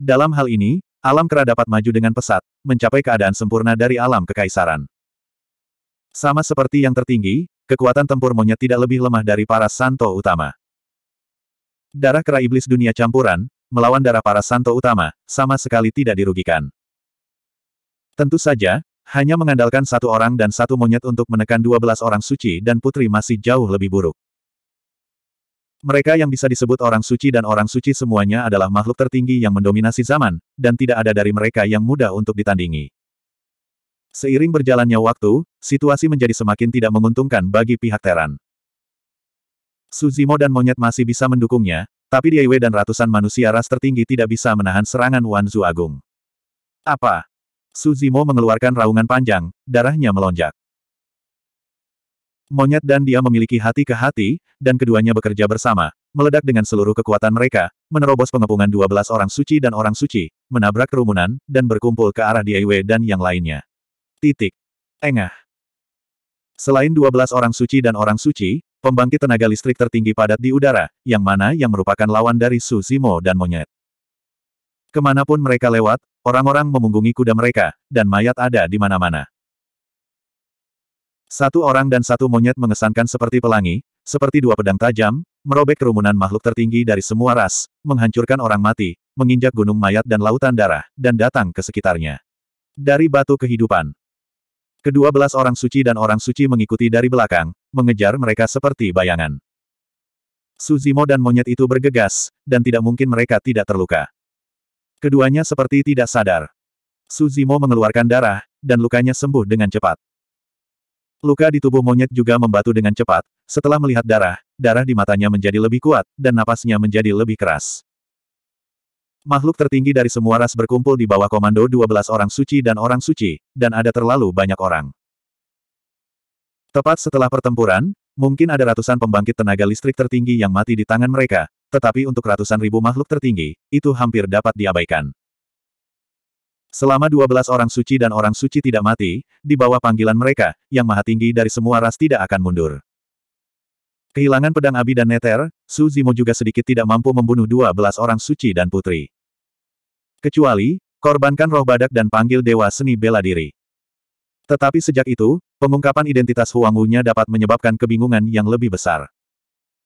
Dalam hal ini, alam kera dapat maju dengan pesat, mencapai keadaan sempurna dari alam kekaisaran. Sama seperti yang tertinggi, kekuatan tempur monyet tidak lebih lemah dari para santo utama. Darah kera iblis dunia campuran, melawan darah para santo utama, sama sekali tidak dirugikan. Tentu saja, hanya mengandalkan satu orang dan satu monyet untuk menekan dua belas orang suci dan putri masih jauh lebih buruk. Mereka yang bisa disebut orang suci dan orang suci semuanya adalah makhluk tertinggi yang mendominasi zaman, dan tidak ada dari mereka yang mudah untuk ditandingi. Seiring berjalannya waktu, situasi menjadi semakin tidak menguntungkan bagi pihak Teran. Suzimo dan Monyet masih bisa mendukungnya, tapi Wei dan ratusan manusia ras tertinggi tidak bisa menahan serangan Wan Zhu Agung. Apa? Su Zimo mengeluarkan raungan panjang, darahnya melonjak. Monyet dan dia memiliki hati ke hati, dan keduanya bekerja bersama, meledak dengan seluruh kekuatan mereka, menerobos pengepungan 12 orang suci dan orang suci, menabrak kerumunan, dan berkumpul ke arah DIY dan yang lainnya. Titik. Engah. Selain 12 orang suci dan orang suci, pembangkit tenaga listrik tertinggi padat di udara, yang mana yang merupakan lawan dari Su Zimo dan monyet. Kemanapun mereka lewat, orang-orang memunggungi kuda mereka, dan mayat ada di mana-mana. Satu orang dan satu monyet mengesankan seperti pelangi, seperti dua pedang tajam, merobek kerumunan makhluk tertinggi dari semua ras, menghancurkan orang mati, menginjak gunung mayat dan lautan darah, dan datang ke sekitarnya. Dari batu kehidupan, Kedua belas orang suci dan orang suci mengikuti dari belakang, mengejar mereka seperti bayangan. Suzimo dan monyet itu bergegas, dan tidak mungkin mereka tidak terluka. Keduanya seperti tidak sadar. Suzimo mengeluarkan darah, dan lukanya sembuh dengan cepat. Luka di tubuh monyet juga membatu dengan cepat, setelah melihat darah, darah di matanya menjadi lebih kuat, dan napasnya menjadi lebih keras. Makhluk tertinggi dari semua ras berkumpul di bawah komando 12 orang suci dan orang suci, dan ada terlalu banyak orang. Tepat setelah pertempuran, mungkin ada ratusan pembangkit tenaga listrik tertinggi yang mati di tangan mereka, tetapi untuk ratusan ribu makhluk tertinggi, itu hampir dapat diabaikan. Selama 12 orang suci dan orang suci tidak mati, di bawah panggilan mereka, yang maha tinggi dari semua ras tidak akan mundur. Kehilangan pedang Abi dan Neter, Su juga sedikit tidak mampu membunuh 12 orang suci dan putri. Kecuali, korbankan roh badak dan panggil dewa seni bela diri. Tetapi sejak itu, pengungkapan identitas Huang Wu-nya dapat menyebabkan kebingungan yang lebih besar.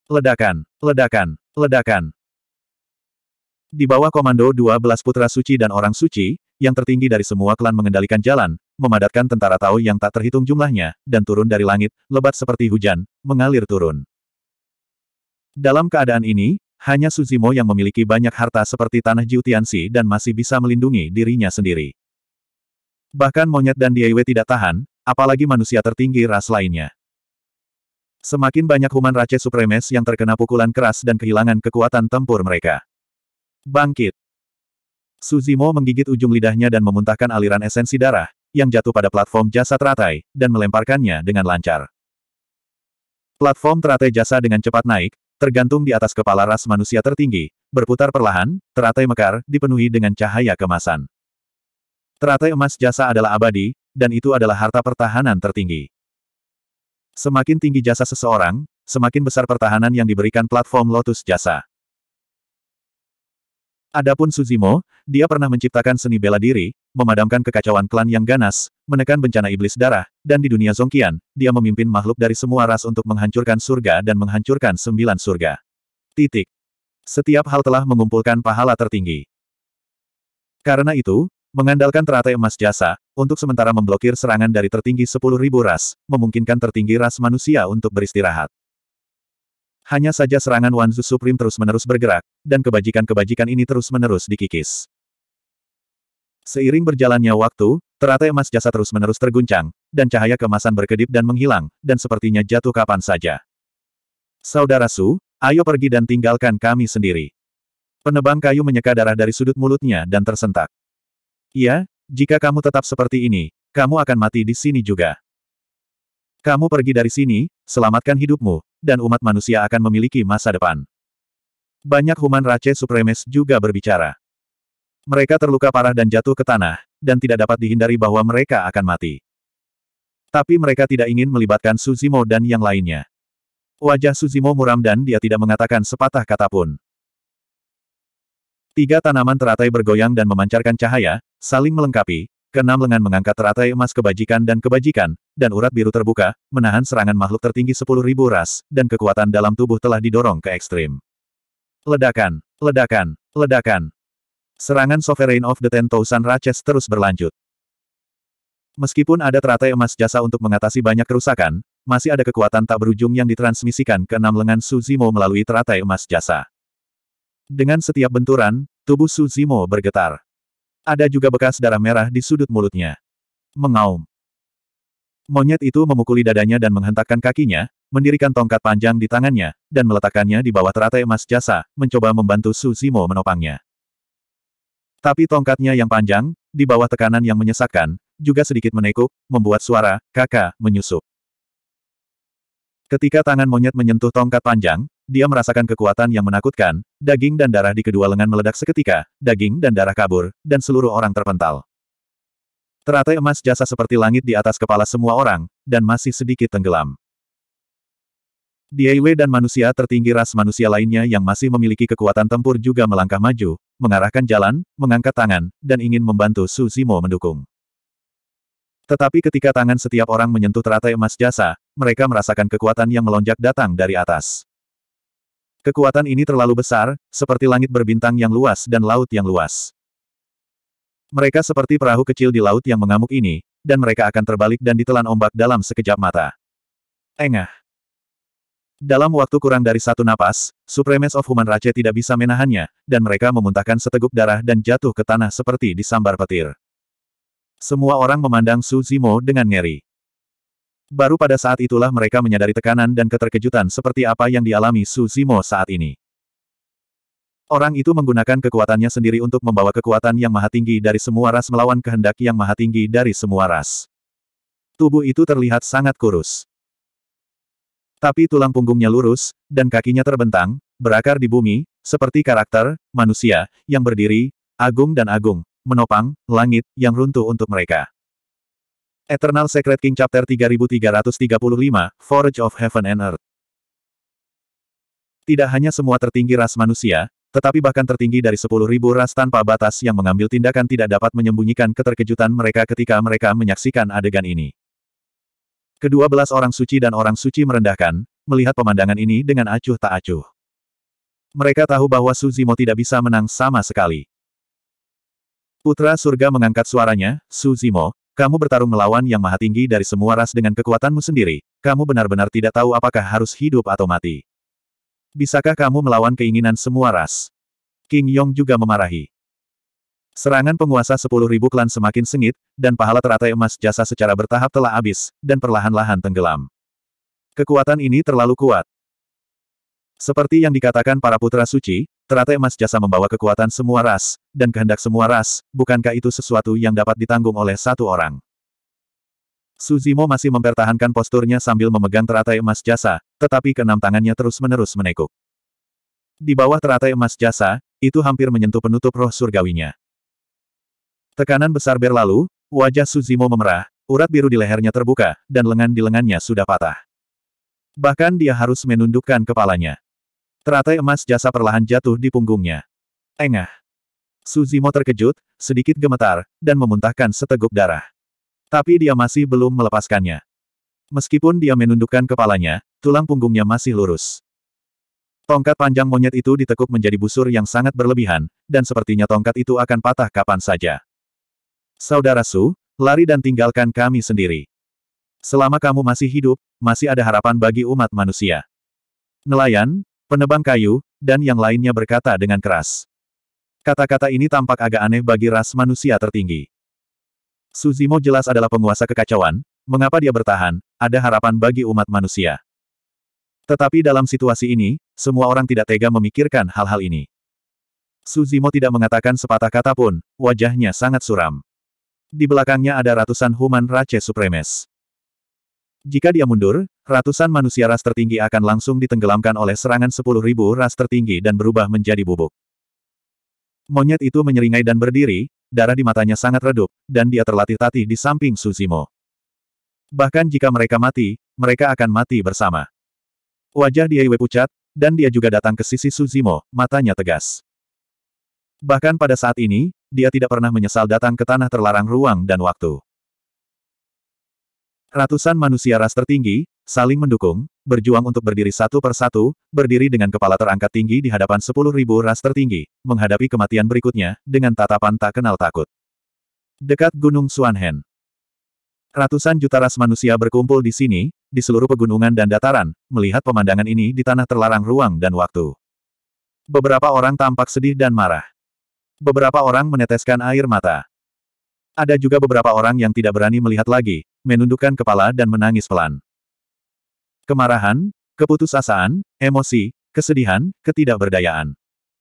Ledakan, ledakan, ledakan. Di bawah komando 12 putra suci dan orang suci, yang tertinggi dari semua klan mengendalikan jalan, memadatkan tentara Tao yang tak terhitung jumlahnya, dan turun dari langit, lebat seperti hujan, mengalir turun. Dalam keadaan ini, hanya Suzimo yang memiliki banyak harta seperti tanah Jiutianxi dan masih bisa melindungi dirinya sendiri. Bahkan monyet dan Diewe tidak tahan, apalagi manusia tertinggi ras lainnya. Semakin banyak human race supremes yang terkena pukulan keras dan kehilangan kekuatan tempur mereka. Bangkit! Suzimo menggigit ujung lidahnya dan memuntahkan aliran esensi darah, yang jatuh pada platform jasa teratai, dan melemparkannya dengan lancar. Platform teratai jasa dengan cepat naik, tergantung di atas kepala ras manusia tertinggi, berputar perlahan, teratai mekar, dipenuhi dengan cahaya kemasan. Teratai emas jasa adalah abadi, dan itu adalah harta pertahanan tertinggi. Semakin tinggi jasa seseorang, semakin besar pertahanan yang diberikan platform Lotus Jasa. Adapun Suzimo, dia pernah menciptakan seni bela diri, memadamkan kekacauan klan yang ganas, menekan bencana iblis darah, dan di dunia Zongkian, dia memimpin makhluk dari semua ras untuk menghancurkan surga dan menghancurkan sembilan surga. Titik. Setiap hal telah mengumpulkan pahala tertinggi. Karena itu, mengandalkan teratai emas jasa, untuk sementara memblokir serangan dari tertinggi sepuluh ribu ras, memungkinkan tertinggi ras manusia untuk beristirahat. Hanya saja serangan Wanzu Supreme terus-menerus bergerak, dan kebajikan-kebajikan ini terus-menerus dikikis. Seiring berjalannya waktu, teratai emas jasa terus-menerus terguncang, dan cahaya kemasan berkedip dan menghilang, dan sepertinya jatuh kapan saja. Saudara Su, ayo pergi dan tinggalkan kami sendiri. Penebang kayu menyeka darah dari sudut mulutnya dan tersentak. Iya, jika kamu tetap seperti ini, kamu akan mati di sini juga. Kamu pergi dari sini, selamatkan hidupmu, dan umat manusia akan memiliki masa depan. Banyak human race supremes juga berbicara. Mereka terluka parah dan jatuh ke tanah, dan tidak dapat dihindari bahwa mereka akan mati. Tapi mereka tidak ingin melibatkan Suzimo dan yang lainnya. Wajah Suzimo muram dan dia tidak mengatakan sepatah kata pun. Tiga tanaman teratai bergoyang dan memancarkan cahaya, saling melengkapi, Keenam lengan mengangkat teratai emas kebajikan dan kebajikan, dan urat biru terbuka, menahan serangan makhluk tertinggi sepuluh ribu ras, dan kekuatan dalam tubuh telah didorong ke ekstrim. Ledakan, ledakan, ledakan. Serangan Sovereign of the Ten Thousand Raches terus berlanjut. Meskipun ada teratai emas jasa untuk mengatasi banyak kerusakan, masih ada kekuatan tak berujung yang ditransmisikan ke enam lengan Suzimo melalui teratai emas jasa. Dengan setiap benturan, tubuh Suzimo bergetar. Ada juga bekas darah merah di sudut mulutnya. Mengaum. Monyet itu memukuli dadanya dan menghentakkan kakinya, mendirikan tongkat panjang di tangannya, dan meletakkannya di bawah teratai emas jasa, mencoba membantu Su menopangnya. Tapi tongkatnya yang panjang, di bawah tekanan yang menyesakkan, juga sedikit menekuk, membuat suara, kakak, menyusup. Ketika tangan monyet menyentuh tongkat panjang, dia merasakan kekuatan yang menakutkan, daging dan darah di kedua lengan meledak seketika, daging dan darah kabur, dan seluruh orang terpental. Teratai emas jasa seperti langit di atas kepala semua orang, dan masih sedikit tenggelam. Diewe dan manusia tertinggi ras manusia lainnya yang masih memiliki kekuatan tempur juga melangkah maju, mengarahkan jalan, mengangkat tangan, dan ingin membantu Su Zimo mendukung. Tetapi ketika tangan setiap orang menyentuh teratai emas jasa, mereka merasakan kekuatan yang melonjak datang dari atas. Kekuatan ini terlalu besar, seperti langit berbintang yang luas dan laut yang luas. Mereka seperti perahu kecil di laut yang mengamuk ini, dan mereka akan terbalik dan ditelan ombak dalam sekejap mata. Engah. Dalam waktu kurang dari satu napas, Supremes of Human Race tidak bisa menahannya, dan mereka memuntahkan seteguk darah dan jatuh ke tanah seperti disambar petir. Semua orang memandang Su Zimo dengan ngeri. Baru pada saat itulah mereka menyadari tekanan dan keterkejutan seperti apa yang dialami Su Zimo saat ini. Orang itu menggunakan kekuatannya sendiri untuk membawa kekuatan yang maha tinggi dari semua ras melawan kehendak yang maha tinggi dari semua ras. Tubuh itu terlihat sangat kurus. Tapi tulang punggungnya lurus, dan kakinya terbentang, berakar di bumi, seperti karakter, manusia, yang berdiri, agung dan agung, menopang, langit, yang runtuh untuk mereka. Eternal Secret King Chapter 3335, Forge of Heaven and Earth. Tidak hanya semua tertinggi ras manusia, tetapi bahkan tertinggi dari 10.000 ras tanpa batas yang mengambil tindakan tidak dapat menyembunyikan keterkejutan mereka ketika mereka menyaksikan adegan ini. Kedua belas orang suci dan orang suci merendahkan, melihat pemandangan ini dengan acuh tak acuh. Mereka tahu bahwa Suzimo tidak bisa menang sama sekali. Putra surga mengangkat suaranya, Suzimo, kamu bertarung melawan yang maha tinggi dari semua ras dengan kekuatanmu sendiri, kamu benar-benar tidak tahu apakah harus hidup atau mati. Bisakah kamu melawan keinginan semua ras? King Yong juga memarahi. Serangan penguasa sepuluh ribu klan semakin sengit, dan pahala teratai emas jasa secara bertahap telah habis, dan perlahan-lahan tenggelam. Kekuatan ini terlalu kuat. Seperti yang dikatakan para putra suci, Teratai emas jasa membawa kekuatan semua ras, dan kehendak semua ras, bukankah itu sesuatu yang dapat ditanggung oleh satu orang? Suzimo masih mempertahankan posturnya sambil memegang teratai emas jasa, tetapi keenam tangannya terus-menerus menekuk. Di bawah teratai emas jasa, itu hampir menyentuh penutup roh surgawinya. Tekanan besar berlalu, wajah Suzimo memerah, urat biru di lehernya terbuka, dan lengan di lengannya sudah patah. Bahkan dia harus menundukkan kepalanya. Teratai emas jasa perlahan jatuh di punggungnya. Engah. Suzimo terkejut, sedikit gemetar, dan memuntahkan seteguk darah. Tapi dia masih belum melepaskannya. Meskipun dia menundukkan kepalanya, tulang punggungnya masih lurus. Tongkat panjang monyet itu ditekuk menjadi busur yang sangat berlebihan, dan sepertinya tongkat itu akan patah kapan saja. Saudara Su, lari dan tinggalkan kami sendiri. Selama kamu masih hidup, masih ada harapan bagi umat manusia. Nelayan, penebang kayu, dan yang lainnya berkata dengan keras. Kata-kata ini tampak agak aneh bagi ras manusia tertinggi. Suzimo jelas adalah penguasa kekacauan, mengapa dia bertahan, ada harapan bagi umat manusia. Tetapi dalam situasi ini, semua orang tidak tega memikirkan hal-hal ini. Suzimo tidak mengatakan sepatah kata pun, wajahnya sangat suram. Di belakangnya ada ratusan human race supremes. Jika dia mundur, ratusan manusia ras tertinggi akan langsung ditenggelamkan oleh serangan sepuluh ras tertinggi dan berubah menjadi bubuk. Monyet itu menyeringai dan berdiri, darah di matanya sangat redup, dan dia terlatih-tatih di samping Suzimo. Bahkan jika mereka mati, mereka akan mati bersama. Wajah dia pucat, dan dia juga datang ke sisi Suzimo, matanya tegas. Bahkan pada saat ini, dia tidak pernah menyesal datang ke tanah terlarang ruang dan waktu. Ratusan manusia ras tertinggi, saling mendukung, berjuang untuk berdiri satu persatu, berdiri dengan kepala terangkat tinggi di hadapan sepuluh ribu ras tertinggi, menghadapi kematian berikutnya, dengan tatapan tak kenal takut. Dekat Gunung Suanhen. Ratusan juta ras manusia berkumpul di sini, di seluruh pegunungan dan dataran, melihat pemandangan ini di tanah terlarang ruang dan waktu. Beberapa orang tampak sedih dan marah. Beberapa orang meneteskan air mata. Ada juga beberapa orang yang tidak berani melihat lagi, menundukkan kepala dan menangis pelan. Kemarahan, keputusasaan, emosi, kesedihan, ketidakberdayaan.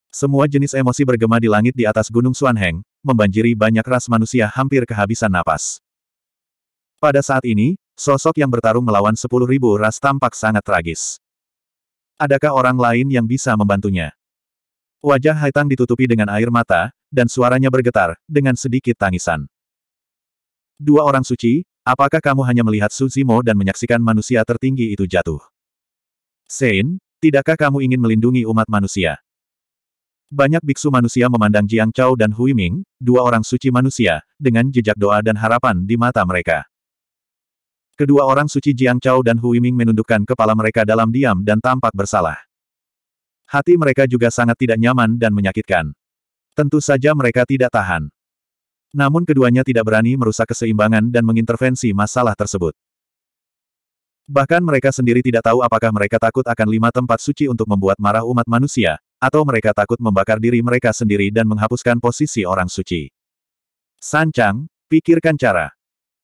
Semua jenis emosi bergema di langit di atas Gunung Suanheng, membanjiri banyak ras manusia hampir kehabisan napas. Pada saat ini, sosok yang bertarung melawan sepuluh ribu ras tampak sangat tragis. Adakah orang lain yang bisa membantunya? Wajah Haitang ditutupi dengan air mata, dan suaranya bergetar, dengan sedikit tangisan. Dua orang suci, Apakah kamu hanya melihat Suzimo dan menyaksikan manusia tertinggi itu jatuh? Sein, tidakkah kamu ingin melindungi umat manusia? Banyak biksu manusia memandang Jiang Chao dan Hui Ming, dua orang suci manusia, dengan jejak doa dan harapan di mata mereka. Kedua orang suci Jiang Chao dan Hui Ming menundukkan kepala mereka dalam diam dan tampak bersalah. Hati mereka juga sangat tidak nyaman dan menyakitkan. Tentu saja mereka tidak tahan. Namun keduanya tidak berani merusak keseimbangan dan mengintervensi masalah tersebut. Bahkan mereka sendiri tidak tahu apakah mereka takut akan lima tempat suci untuk membuat marah umat manusia, atau mereka takut membakar diri mereka sendiri dan menghapuskan posisi orang suci. Sancang, pikirkan cara.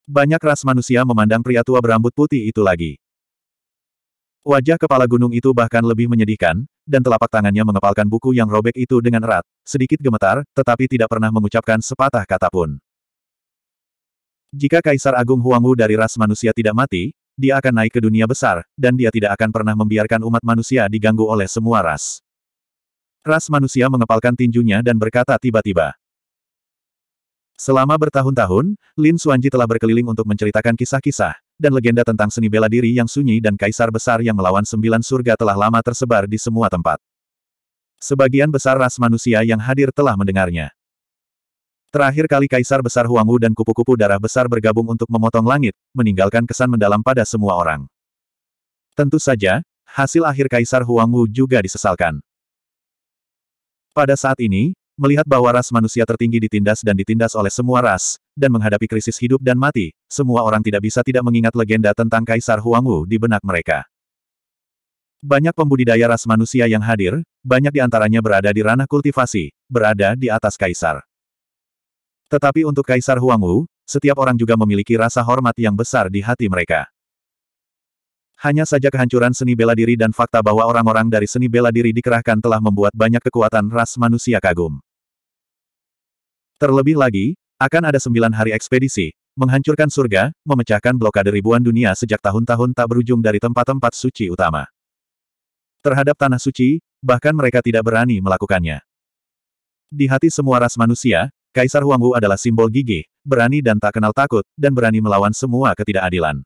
Banyak ras manusia memandang pria tua berambut putih itu lagi. Wajah kepala gunung itu bahkan lebih menyedihkan, dan telapak tangannya mengepalkan buku yang robek itu dengan erat, sedikit gemetar, tetapi tidak pernah mengucapkan sepatah kata pun. Jika Kaisar Agung Huangwu dari ras manusia tidak mati, dia akan naik ke dunia besar, dan dia tidak akan pernah membiarkan umat manusia diganggu oleh semua ras. Ras manusia mengepalkan tinjunya dan berkata tiba-tiba, Selama bertahun-tahun, Lin Suanji telah berkeliling untuk menceritakan kisah-kisah dan legenda tentang seni bela diri yang sunyi dan kaisar besar yang melawan sembilan surga telah lama tersebar di semua tempat. Sebagian besar ras manusia yang hadir telah mendengarnya. Terakhir kali kaisar besar Huangwu dan kupu-kupu darah besar bergabung untuk memotong langit, meninggalkan kesan mendalam pada semua orang. Tentu saja, hasil akhir kaisar Huangwu juga disesalkan. Pada saat ini, Melihat bahwa ras manusia tertinggi ditindas dan ditindas oleh semua ras, dan menghadapi krisis hidup dan mati, semua orang tidak bisa tidak mengingat legenda tentang Kaisar Huangwu di benak mereka. Banyak pembudidaya ras manusia yang hadir, banyak di antaranya berada di ranah kultivasi, berada di atas Kaisar. Tetapi untuk Kaisar Huangwu, setiap orang juga memiliki rasa hormat yang besar di hati mereka. Hanya saja kehancuran seni bela diri dan fakta bahwa orang-orang dari seni bela diri dikerahkan telah membuat banyak kekuatan ras manusia kagum. Terlebih lagi, akan ada sembilan hari ekspedisi, menghancurkan surga, memecahkan blokade ribuan dunia sejak tahun-tahun tak berujung dari tempat-tempat suci utama. Terhadap tanah suci, bahkan mereka tidak berani melakukannya. Di hati semua ras manusia, Kaisar Huangwu adalah simbol gigih, berani dan tak kenal takut, dan berani melawan semua ketidakadilan.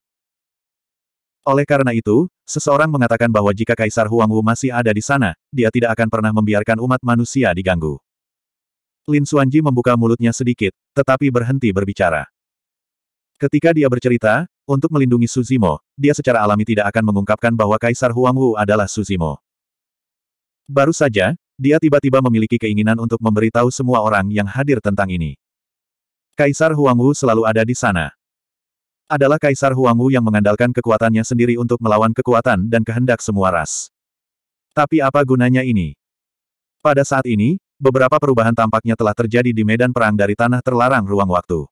Oleh karena itu, seseorang mengatakan bahwa jika Kaisar Huangwu masih ada di sana, dia tidak akan pernah membiarkan umat manusia diganggu. Lin Suanji membuka mulutnya sedikit, tetapi berhenti berbicara. Ketika dia bercerita, untuk melindungi Suzimo, dia secara alami tidak akan mengungkapkan bahwa Kaisar Huangwu adalah Suzimo. Baru saja, dia tiba-tiba memiliki keinginan untuk memberitahu semua orang yang hadir tentang ini. Kaisar Huangwu selalu ada di sana adalah Kaisar Huangwu yang mengandalkan kekuatannya sendiri untuk melawan kekuatan dan kehendak semua ras. Tapi apa gunanya ini? Pada saat ini, beberapa perubahan tampaknya telah terjadi di medan perang dari tanah terlarang ruang waktu.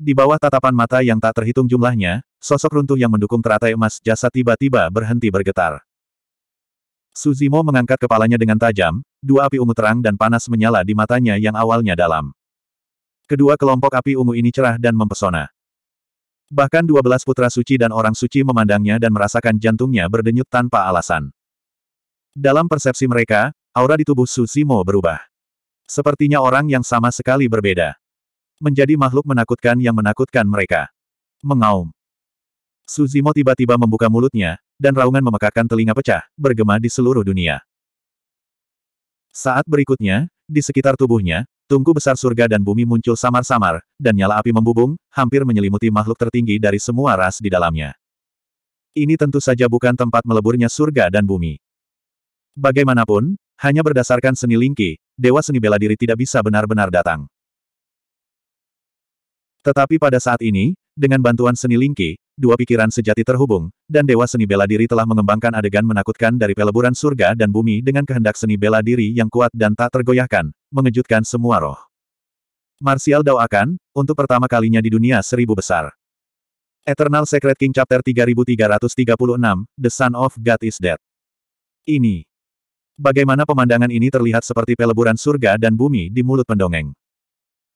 Di bawah tatapan mata yang tak terhitung jumlahnya, sosok runtuh yang mendukung teratai emas jasa tiba-tiba berhenti bergetar. Suzimo mengangkat kepalanya dengan tajam, dua api ungu terang dan panas menyala di matanya yang awalnya dalam. Kedua kelompok api ungu ini cerah dan mempesona. Bahkan dua belas putra suci dan orang suci memandangnya dan merasakan jantungnya berdenyut tanpa alasan. Dalam persepsi mereka, aura di tubuh Susimo berubah. Sepertinya orang yang sama sekali berbeda. Menjadi makhluk menakutkan yang menakutkan mereka. Mengaum. Suzimo tiba-tiba membuka mulutnya, dan raungan memekakkan telinga pecah, bergema di seluruh dunia. Saat berikutnya, di sekitar tubuhnya, Tungku besar surga dan bumi muncul samar-samar, dan nyala api membubung, hampir menyelimuti makhluk tertinggi dari semua ras di dalamnya. Ini tentu saja bukan tempat meleburnya surga dan bumi. Bagaimanapun, hanya berdasarkan seni lingki, Dewa Seni Bela Diri tidak bisa benar-benar datang. Tetapi pada saat ini, dengan bantuan seni lingki, dua pikiran sejati terhubung, dan Dewa Seni Bela Diri telah mengembangkan adegan menakutkan dari peleburan surga dan bumi dengan kehendak seni bela diri yang kuat dan tak tergoyahkan, mengejutkan semua roh. Martial Dao akan, untuk pertama kalinya di dunia seribu besar. Eternal Secret King Chapter 3336, The Son of God is Dead. Ini. Bagaimana pemandangan ini terlihat seperti peleburan surga dan bumi di mulut pendongeng.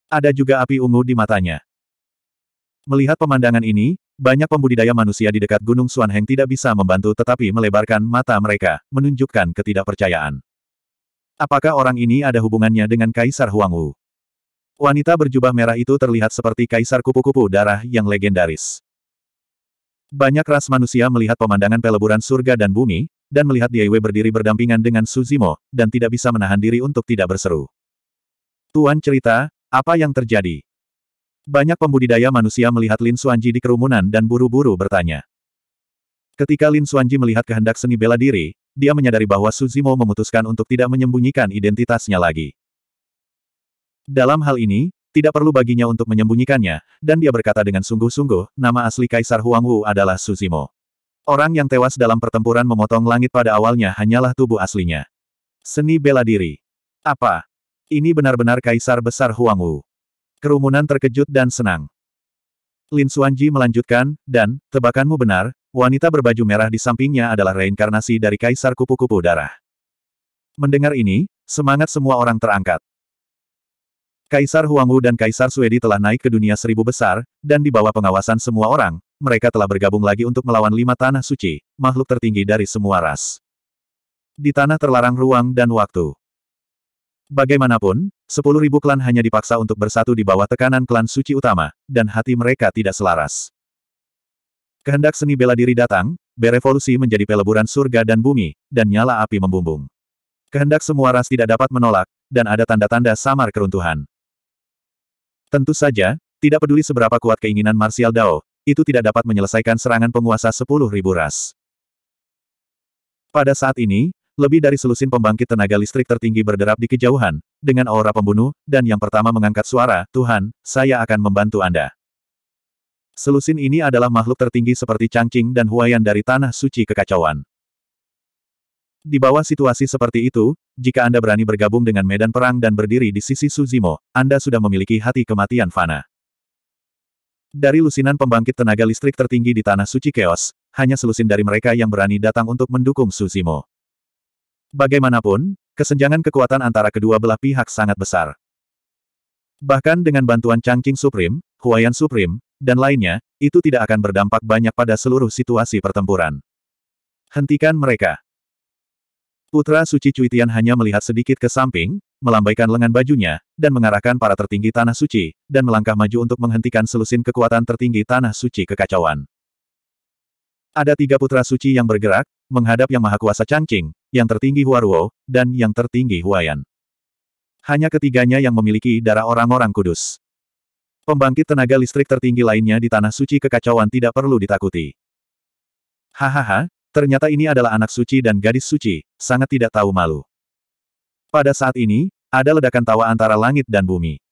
Ada juga api ungu di matanya. Melihat pemandangan ini, banyak pembudidaya manusia di dekat Gunung Suanheng tidak bisa membantu tetapi melebarkan mata mereka, menunjukkan ketidakpercayaan. Apakah orang ini ada hubungannya dengan Kaisar Huangwu? Wanita berjubah merah itu terlihat seperti Kaisar kupu-kupu darah yang legendaris. Banyak ras manusia melihat pemandangan peleburan surga dan bumi, dan melihat Diawe berdiri berdampingan dengan Suzimo, dan tidak bisa menahan diri untuk tidak berseru. Tuan cerita, apa yang terjadi? Banyak pembudidaya manusia melihat Lin Suanji di kerumunan dan buru-buru bertanya. Ketika Lin Suanji melihat kehendak seni bela diri, dia menyadari bahwa Suzimo memutuskan untuk tidak menyembunyikan identitasnya lagi. Dalam hal ini, tidak perlu baginya untuk menyembunyikannya, dan dia berkata dengan sungguh-sungguh, nama asli Kaisar Huangwu adalah Suzimo. Orang yang tewas dalam pertempuran memotong langit pada awalnya hanyalah tubuh aslinya. Seni bela diri. Apa? Ini benar-benar Kaisar Besar Huangwu. Kerumunan terkejut dan senang. Lin Suanji melanjutkan, dan, tebakanmu benar, wanita berbaju merah di sampingnya adalah reinkarnasi dari Kaisar Kupu-Kupu Darah. Mendengar ini, semangat semua orang terangkat. Kaisar Huangwu dan Kaisar Suedi telah naik ke dunia seribu besar, dan di bawah pengawasan semua orang, mereka telah bergabung lagi untuk melawan lima tanah suci, makhluk tertinggi dari semua ras. Di tanah terlarang ruang dan waktu. Bagaimanapun, sepuluh ribu klan hanya dipaksa untuk bersatu di bawah tekanan klan suci utama, dan hati mereka tidak selaras. Kehendak seni bela diri datang, berevolusi menjadi peleburan surga dan bumi, dan nyala api membumbung. Kehendak semua ras tidak dapat menolak, dan ada tanda-tanda samar keruntuhan. Tentu saja, tidak peduli seberapa kuat keinginan Martial Dao, itu tidak dapat menyelesaikan serangan penguasa sepuluh ribu ras. Pada saat ini, lebih dari selusin pembangkit tenaga listrik tertinggi berderap di kejauhan, dengan aura pembunuh, dan yang pertama mengangkat suara, Tuhan, saya akan membantu Anda. Selusin ini adalah makhluk tertinggi seperti cangcing dan huayan dari tanah suci kekacauan. Di bawah situasi seperti itu, jika Anda berani bergabung dengan medan perang dan berdiri di sisi Suzimo, Anda sudah memiliki hati kematian fana. Dari lusinan pembangkit tenaga listrik tertinggi di Tanah Suci Chaos, hanya selusin dari mereka yang berani datang untuk mendukung Suzimo. Bagaimanapun, kesenjangan kekuatan antara kedua belah pihak sangat besar. Bahkan dengan bantuan Changqing Supreme, Huayan Supreme, dan lainnya, itu tidak akan berdampak banyak pada seluruh situasi pertempuran. Hentikan mereka. Putra Suci Cuitian hanya melihat sedikit ke samping, melambaikan lengan bajunya, dan mengarahkan para tertinggi Tanah Suci, dan melangkah maju untuk menghentikan selusin kekuatan tertinggi Tanah Suci kekacauan. Ada tiga Putra Suci yang bergerak, menghadap Yang Maha Kuasa Changqing, yang tertinggi Huaruo, dan yang tertinggi Huayan. Hanya ketiganya yang memiliki darah orang-orang kudus. Pembangkit tenaga listrik tertinggi lainnya di Tanah Suci kekacauan tidak perlu ditakuti. Hahaha, ternyata ini adalah anak suci dan gadis suci, sangat tidak tahu malu. Pada saat ini, ada ledakan tawa antara langit dan bumi.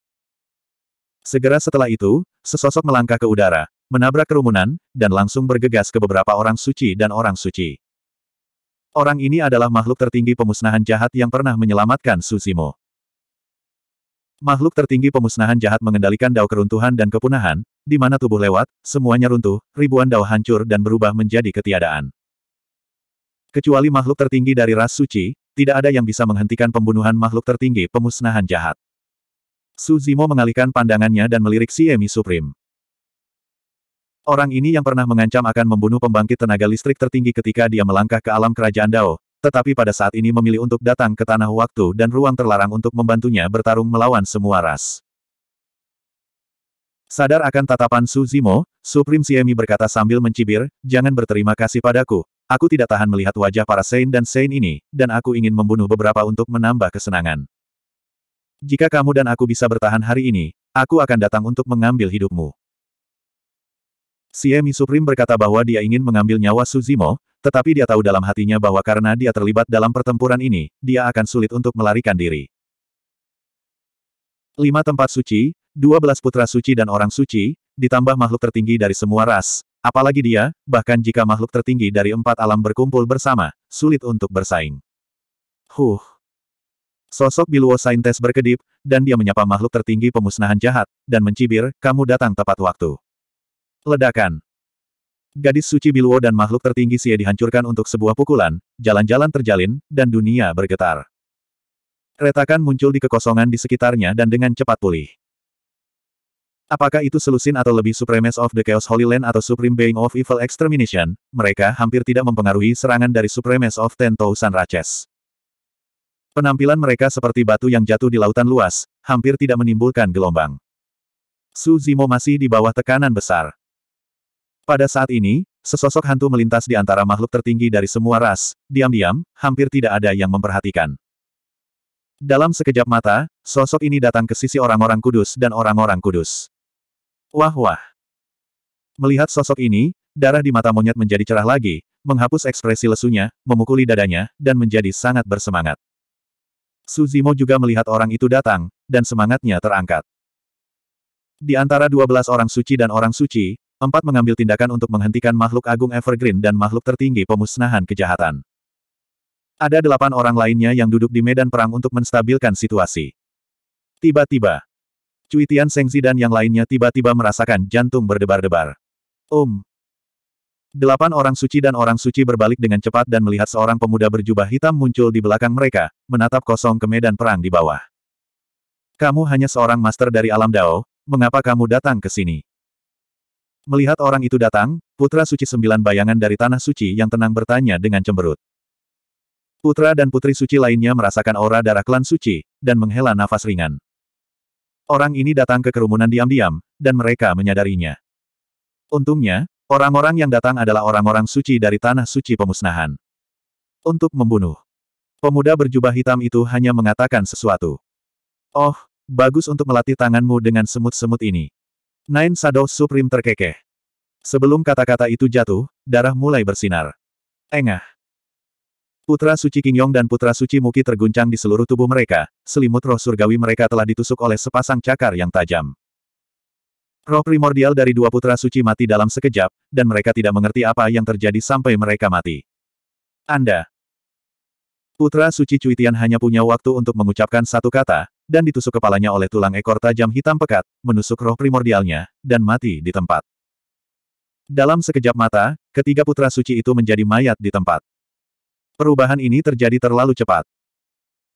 Segera setelah itu, sesosok melangkah ke udara, menabrak kerumunan, dan langsung bergegas ke beberapa orang suci dan orang suci. Orang ini adalah makhluk tertinggi pemusnahan jahat yang pernah menyelamatkan Suzimo. Makhluk tertinggi pemusnahan jahat mengendalikan dao keruntuhan dan kepunahan, di mana tubuh lewat, semuanya runtuh, ribuan dao hancur dan berubah menjadi ketiadaan. Kecuali makhluk tertinggi dari ras suci, tidak ada yang bisa menghentikan pembunuhan makhluk tertinggi pemusnahan jahat. Suzimo mengalihkan pandangannya dan melirik Siemi Supreme. Orang ini yang pernah mengancam akan membunuh pembangkit tenaga listrik tertinggi ketika dia melangkah ke alam kerajaan Dao, tetapi pada saat ini memilih untuk datang ke tanah waktu dan ruang terlarang untuk membantunya bertarung melawan semua ras. Sadar akan tatapan Su Zimo, Supreme Siemi berkata sambil mencibir, jangan berterima kasih padaku, aku tidak tahan melihat wajah para Sein dan Sein ini, dan aku ingin membunuh beberapa untuk menambah kesenangan. Jika kamu dan aku bisa bertahan hari ini, aku akan datang untuk mengambil hidupmu. Siemi Supreme berkata bahwa dia ingin mengambil nyawa Suzimo, tetapi dia tahu dalam hatinya bahwa karena dia terlibat dalam pertempuran ini, dia akan sulit untuk melarikan diri. Lima tempat suci, dua belas putra suci dan orang suci, ditambah makhluk tertinggi dari semua ras, apalagi dia, bahkan jika makhluk tertinggi dari empat alam berkumpul bersama, sulit untuk bersaing. Huh. Sosok Biluo Saintes berkedip, dan dia menyapa makhluk tertinggi pemusnahan jahat, dan mencibir, kamu datang tepat waktu. Ledakan. Gadis suci Biluo dan makhluk tertinggi Xie dihancurkan untuk sebuah pukulan, jalan-jalan terjalin, dan dunia bergetar. Retakan muncul di kekosongan di sekitarnya dan dengan cepat pulih. Apakah itu selusin atau lebih Supremes of the Chaos Holy Land atau Supreme Being of Evil Extermination, mereka hampir tidak mempengaruhi serangan dari Supremes of Ten Thousand Raches. Penampilan mereka seperti batu yang jatuh di lautan luas, hampir tidak menimbulkan gelombang. Su Zimo masih di bawah tekanan besar. Pada saat ini, sesosok hantu melintas di antara makhluk tertinggi dari semua ras, diam-diam, hampir tidak ada yang memperhatikan. Dalam sekejap mata, sosok ini datang ke sisi orang-orang kudus dan orang-orang kudus. Wah-wah! Melihat sosok ini, darah di mata monyet menjadi cerah lagi, menghapus ekspresi lesunya, memukuli dadanya, dan menjadi sangat bersemangat. Suzimo juga melihat orang itu datang, dan semangatnya terangkat. Di antara dua belas orang suci dan orang suci, Empat mengambil tindakan untuk menghentikan makhluk agung Evergreen dan makhluk tertinggi pemusnahan kejahatan. Ada delapan orang lainnya yang duduk di medan perang untuk menstabilkan situasi. Tiba-tiba, Cuitian Sengzi dan yang lainnya tiba-tiba merasakan jantung berdebar-debar. Om. Um. Delapan orang suci dan orang suci berbalik dengan cepat dan melihat seorang pemuda berjubah hitam muncul di belakang mereka, menatap kosong ke medan perang di bawah. Kamu hanya seorang master dari alam Dao, mengapa kamu datang ke sini? Melihat orang itu datang, Putra Suci Sembilan bayangan dari Tanah Suci yang tenang bertanya dengan cemberut. Putra dan Putri Suci lainnya merasakan aura darah klan Suci, dan menghela nafas ringan. Orang ini datang ke kerumunan diam-diam, dan mereka menyadarinya. Untungnya, orang-orang yang datang adalah orang-orang suci dari Tanah Suci Pemusnahan. Untuk membunuh. Pemuda berjubah hitam itu hanya mengatakan sesuatu. Oh, bagus untuk melatih tanganmu dengan semut-semut ini. Nine Shadow Supreme terkekeh. Sebelum kata-kata itu jatuh, darah mulai bersinar. Engah. Putra suci King Yong dan putra suci Muki terguncang di seluruh tubuh mereka, selimut roh surgawi mereka telah ditusuk oleh sepasang cakar yang tajam. Roh primordial dari dua putra suci mati dalam sekejap, dan mereka tidak mengerti apa yang terjadi sampai mereka mati. Anda. Putra suci Cuitian hanya punya waktu untuk mengucapkan satu kata, dan ditusuk kepalanya oleh tulang ekor tajam hitam pekat, menusuk roh primordialnya, dan mati di tempat. Dalam sekejap mata, ketiga putra suci itu menjadi mayat di tempat. Perubahan ini terjadi terlalu cepat.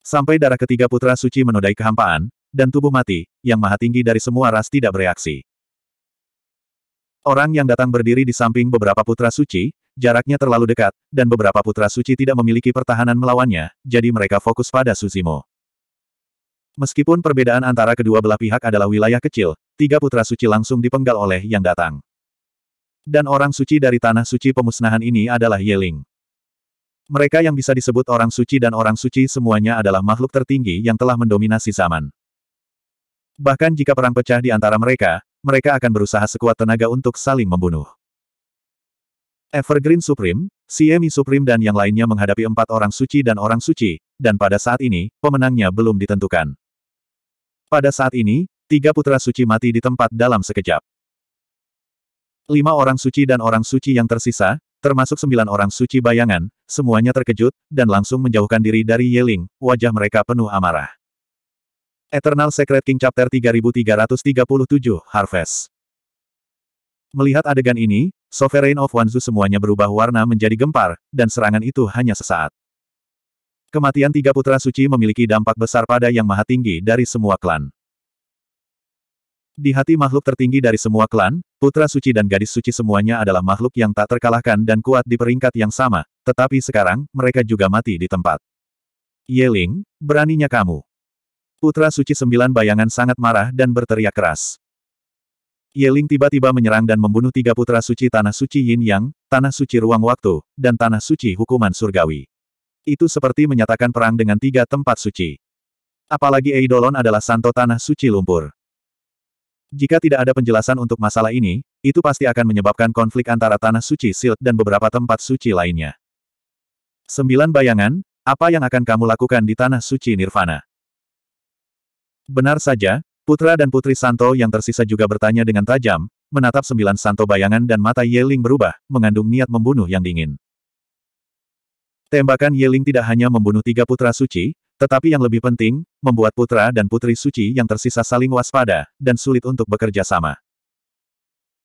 Sampai darah ketiga putra suci menodai kehampaan, dan tubuh mati, yang maha tinggi dari semua ras tidak bereaksi. Orang yang datang berdiri di samping beberapa putra suci, jaraknya terlalu dekat, dan beberapa putra suci tidak memiliki pertahanan melawannya, jadi mereka fokus pada Suzimo. Meskipun perbedaan antara kedua belah pihak adalah wilayah kecil, tiga putra suci langsung dipenggal oleh yang datang. Dan orang suci dari tanah suci pemusnahan ini adalah Yeling. Mereka yang bisa disebut orang suci dan orang suci semuanya adalah makhluk tertinggi yang telah mendominasi zaman. Bahkan jika perang pecah di antara mereka, mereka akan berusaha sekuat tenaga untuk saling membunuh. Evergreen Supreme, Siemi Supreme dan yang lainnya menghadapi empat orang suci dan orang suci, dan pada saat ini, pemenangnya belum ditentukan. Pada saat ini, tiga putra suci mati di tempat dalam sekejap. Lima orang suci dan orang suci yang tersisa, termasuk sembilan orang suci bayangan, semuanya terkejut, dan langsung menjauhkan diri dari Yeling, wajah mereka penuh amarah. Eternal Secret King Chapter 3337 Harvest Melihat adegan ini, Sovereign of Wanzu semuanya berubah warna menjadi gempar, dan serangan itu hanya sesaat. Kematian tiga putra suci memiliki dampak besar pada yang maha tinggi dari semua klan. Di hati makhluk tertinggi dari semua klan, putra suci dan gadis suci semuanya adalah makhluk yang tak terkalahkan dan kuat di peringkat yang sama, tetapi sekarang, mereka juga mati di tempat. Yeling, beraninya kamu. Putra suci sembilan bayangan sangat marah dan berteriak keras. Yeling tiba-tiba menyerang dan membunuh tiga putra suci Tanah Suci Yin Yang, Tanah Suci Ruang Waktu, dan Tanah Suci Hukuman Surgawi. Itu seperti menyatakan perang dengan tiga tempat suci. Apalagi Eidolon adalah santo tanah suci lumpur. Jika tidak ada penjelasan untuk masalah ini, itu pasti akan menyebabkan konflik antara tanah suci Silt dan beberapa tempat suci lainnya. Sembilan bayangan, apa yang akan kamu lakukan di tanah suci Nirvana? Benar saja, putra dan putri Santo yang tersisa juga bertanya dengan tajam, menatap sembilan Santo bayangan dan mata Yeling berubah, mengandung niat membunuh yang dingin. Tembakan Yeling tidak hanya membunuh tiga putra suci, tetapi yang lebih penting, membuat putra dan putri suci yang tersisa saling waspada, dan sulit untuk bekerja sama.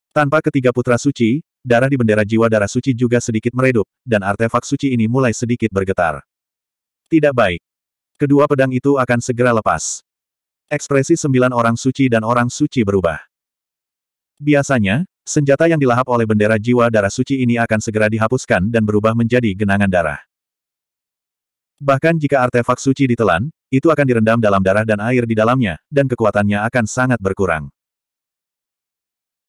Tanpa ketiga putra suci, darah di bendera jiwa darah suci juga sedikit meredup, dan artefak suci ini mulai sedikit bergetar. Tidak baik. Kedua pedang itu akan segera lepas. Ekspresi sembilan orang suci dan orang suci berubah. Biasanya, senjata yang dilahap oleh bendera jiwa darah suci ini akan segera dihapuskan dan berubah menjadi genangan darah. Bahkan jika artefak suci ditelan, itu akan direndam dalam darah dan air di dalamnya, dan kekuatannya akan sangat berkurang.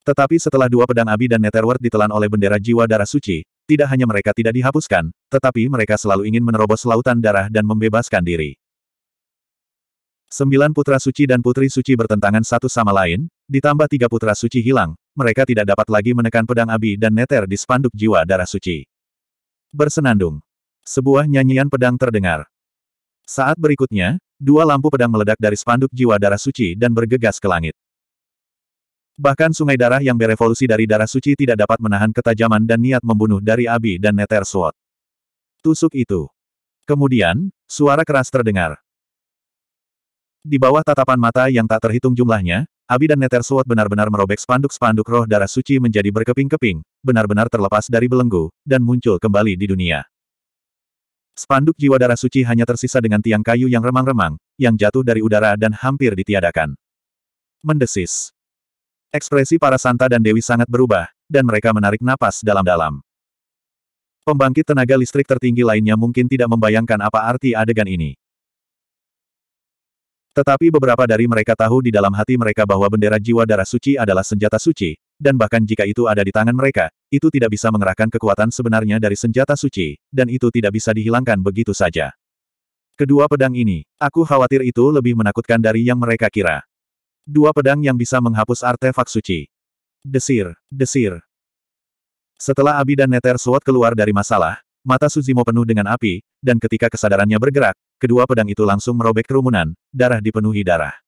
Tetapi setelah dua pedang Abi dan netherward ditelan oleh bendera jiwa darah suci, tidak hanya mereka tidak dihapuskan, tetapi mereka selalu ingin menerobos lautan darah dan membebaskan diri. Sembilan putra suci dan putri suci bertentangan satu sama lain, ditambah tiga putra suci hilang, mereka tidak dapat lagi menekan pedang Abi dan neter di spanduk jiwa darah suci. Bersenandung sebuah nyanyian pedang terdengar. Saat berikutnya, dua lampu pedang meledak dari spanduk jiwa darah suci dan bergegas ke langit. Bahkan sungai darah yang berevolusi dari darah suci tidak dapat menahan ketajaman dan niat membunuh dari Abi dan Nether Sword. Tusuk itu. Kemudian, suara keras terdengar. Di bawah tatapan mata yang tak terhitung jumlahnya, Abi dan Nether Sword benar-benar merobek spanduk-spanduk roh darah suci menjadi berkeping-keping, benar-benar terlepas dari belenggu, dan muncul kembali di dunia. Spanduk jiwa darah suci hanya tersisa dengan tiang kayu yang remang-remang, yang jatuh dari udara dan hampir ditiadakan. Mendesis. Ekspresi para santa dan dewi sangat berubah, dan mereka menarik napas dalam-dalam. Pembangkit tenaga listrik tertinggi lainnya mungkin tidak membayangkan apa arti adegan ini. Tetapi beberapa dari mereka tahu di dalam hati mereka bahwa bendera jiwa darah suci adalah senjata suci, dan bahkan jika itu ada di tangan mereka, itu tidak bisa mengerahkan kekuatan sebenarnya dari senjata suci, dan itu tidak bisa dihilangkan begitu saja. Kedua pedang ini, aku khawatir itu lebih menakutkan dari yang mereka kira. Dua pedang yang bisa menghapus artefak suci. Desir, desir. Setelah Abi dan Neter Suot keluar dari masalah, mata Suzimo penuh dengan api, dan ketika kesadarannya bergerak, kedua pedang itu langsung merobek kerumunan, darah dipenuhi darah.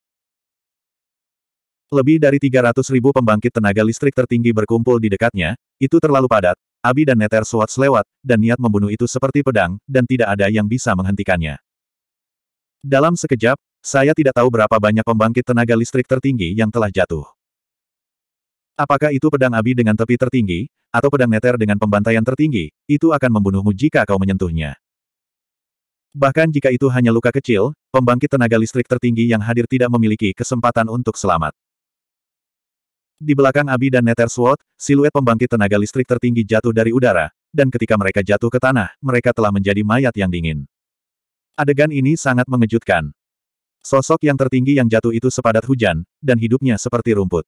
Lebih dari 300 ribu pembangkit tenaga listrik tertinggi berkumpul di dekatnya, itu terlalu padat, Abi dan Neter Swords lewat, dan niat membunuh itu seperti pedang, dan tidak ada yang bisa menghentikannya. Dalam sekejap, saya tidak tahu berapa banyak pembangkit tenaga listrik tertinggi yang telah jatuh. Apakah itu pedang Abi dengan tepi tertinggi, atau pedang Neter dengan pembantaian tertinggi, itu akan membunuhmu jika kau menyentuhnya. Bahkan jika itu hanya luka kecil, pembangkit tenaga listrik tertinggi yang hadir tidak memiliki kesempatan untuk selamat. Di belakang Abi dan Nether Sword, siluet pembangkit tenaga listrik tertinggi jatuh dari udara, dan ketika mereka jatuh ke tanah, mereka telah menjadi mayat yang dingin. Adegan ini sangat mengejutkan. Sosok yang tertinggi yang jatuh itu sepadat hujan, dan hidupnya seperti rumput.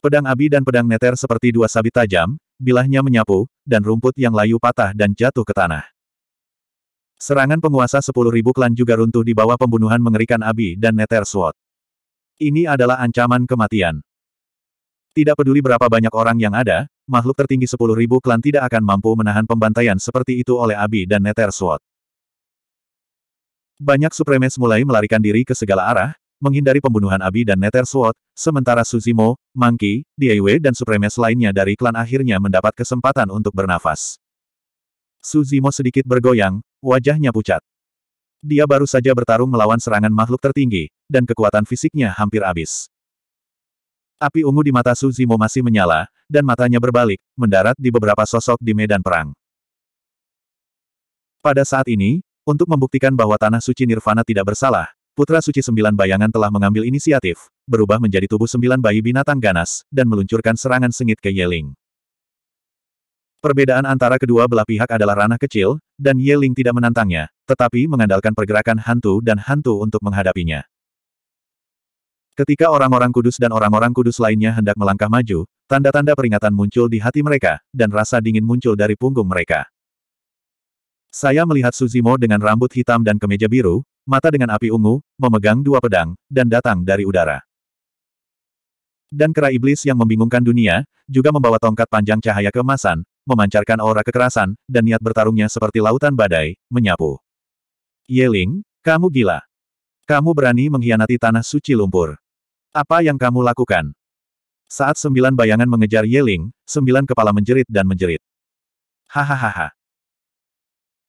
Pedang Abi dan pedang Neter seperti dua sabit tajam, bilahnya menyapu, dan rumput yang layu patah dan jatuh ke tanah. Serangan penguasa 10.000 klan juga runtuh di bawah pembunuhan mengerikan Abi dan Neter Sword. Ini adalah ancaman kematian. Tidak peduli berapa banyak orang yang ada, makhluk tertinggi 10.000 klan tidak akan mampu menahan pembantaian seperti itu oleh Abi dan Nether Sword. Banyak supremes mulai melarikan diri ke segala arah, menghindari pembunuhan Abi dan Nether Sword, sementara Suzimo, Monkey, Diewe dan supremes lainnya dari klan akhirnya mendapat kesempatan untuk bernafas. Suzimo sedikit bergoyang, wajahnya pucat. Dia baru saja bertarung melawan serangan makhluk tertinggi, dan kekuatan fisiknya hampir habis. Api ungu di mata Su Zimo masih menyala, dan matanya berbalik, mendarat di beberapa sosok di medan perang. Pada saat ini, untuk membuktikan bahwa Tanah Suci Nirvana tidak bersalah, Putra Suci Sembilan Bayangan telah mengambil inisiatif, berubah menjadi tubuh sembilan bayi binatang ganas, dan meluncurkan serangan sengit ke Yeling. Perbedaan antara kedua belah pihak adalah ranah kecil, dan Yeling tidak menantangnya, tetapi mengandalkan pergerakan hantu dan hantu untuk menghadapinya. Ketika orang-orang kudus dan orang-orang kudus lainnya hendak melangkah maju, tanda-tanda peringatan muncul di hati mereka, dan rasa dingin muncul dari punggung mereka. Saya melihat Suzimo dengan rambut hitam dan kemeja biru, mata dengan api ungu, memegang dua pedang, dan datang dari udara. Dan kera iblis yang membingungkan dunia, juga membawa tongkat panjang cahaya kemasan, memancarkan aura kekerasan, dan niat bertarungnya seperti lautan badai, menyapu. Yeling, kamu gila. Kamu berani mengkhianati tanah suci lumpur. Apa yang kamu lakukan? Saat sembilan bayangan mengejar Yeling, sembilan kepala menjerit dan menjerit. Hahaha.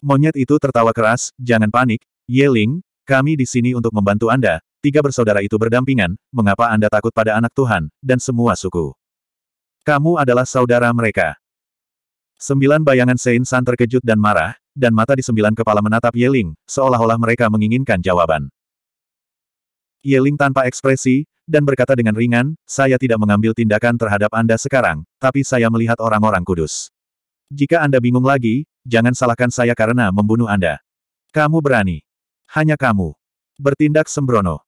Monyet itu tertawa keras, jangan panik, Yeling, kami di sini untuk membantu Anda, tiga bersaudara itu berdampingan, mengapa Anda takut pada anak Tuhan, dan semua suku? Kamu adalah saudara mereka. Sembilan bayangan Sein San terkejut dan marah, dan mata di sembilan kepala menatap Yeling, seolah-olah mereka menginginkan jawaban. Yeling tanpa ekspresi, dan berkata dengan ringan, saya tidak mengambil tindakan terhadap Anda sekarang, tapi saya melihat orang-orang kudus. Jika Anda bingung lagi, jangan salahkan saya karena membunuh Anda. Kamu berani. Hanya kamu. Bertindak sembrono.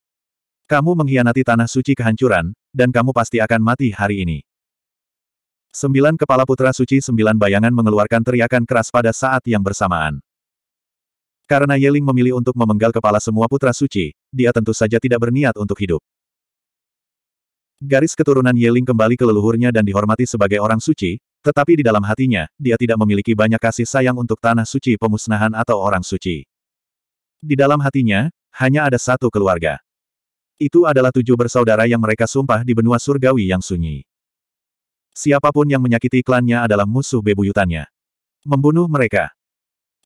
Kamu mengkhianati tanah suci kehancuran, dan kamu pasti akan mati hari ini. Sembilan kepala putra suci sembilan bayangan mengeluarkan teriakan keras pada saat yang bersamaan. Karena Yeling memilih untuk memenggal kepala semua putra suci, dia tentu saja tidak berniat untuk hidup. Garis keturunan Yeling kembali ke leluhurnya dan dihormati sebagai orang suci, tetapi di dalam hatinya, dia tidak memiliki banyak kasih sayang untuk tanah suci pemusnahan atau orang suci. Di dalam hatinya, hanya ada satu keluarga. Itu adalah tujuh bersaudara yang mereka sumpah di benua surgawi yang sunyi. Siapapun yang menyakiti klannya adalah musuh bebuyutannya. Membunuh mereka,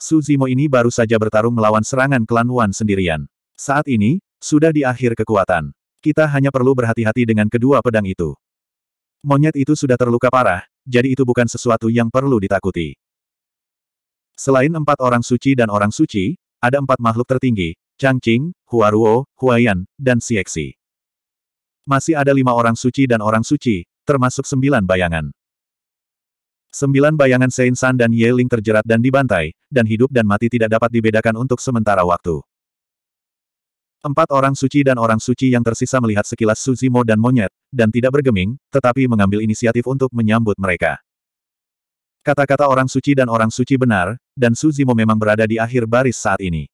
Su Zimo ini baru saja bertarung melawan serangan klan Wan sendirian. Saat ini, sudah di akhir kekuatan. Kita hanya perlu berhati-hati dengan kedua pedang itu. Monyet itu sudah terluka parah, jadi itu bukan sesuatu yang perlu ditakuti. Selain empat orang suci dan orang suci, ada empat makhluk tertinggi, Changqing, Huaruo, Huayan, dan Siexi. Masih ada lima orang suci dan orang suci, termasuk sembilan bayangan. Sembilan bayangan Sein San dan Ye Ling terjerat dan dibantai, dan hidup dan mati tidak dapat dibedakan untuk sementara waktu. Empat orang suci dan orang suci yang tersisa melihat sekilas Suzimo dan monyet, dan tidak bergeming, tetapi mengambil inisiatif untuk menyambut mereka. Kata-kata orang suci dan orang suci benar, dan Suzimo memang berada di akhir baris saat ini.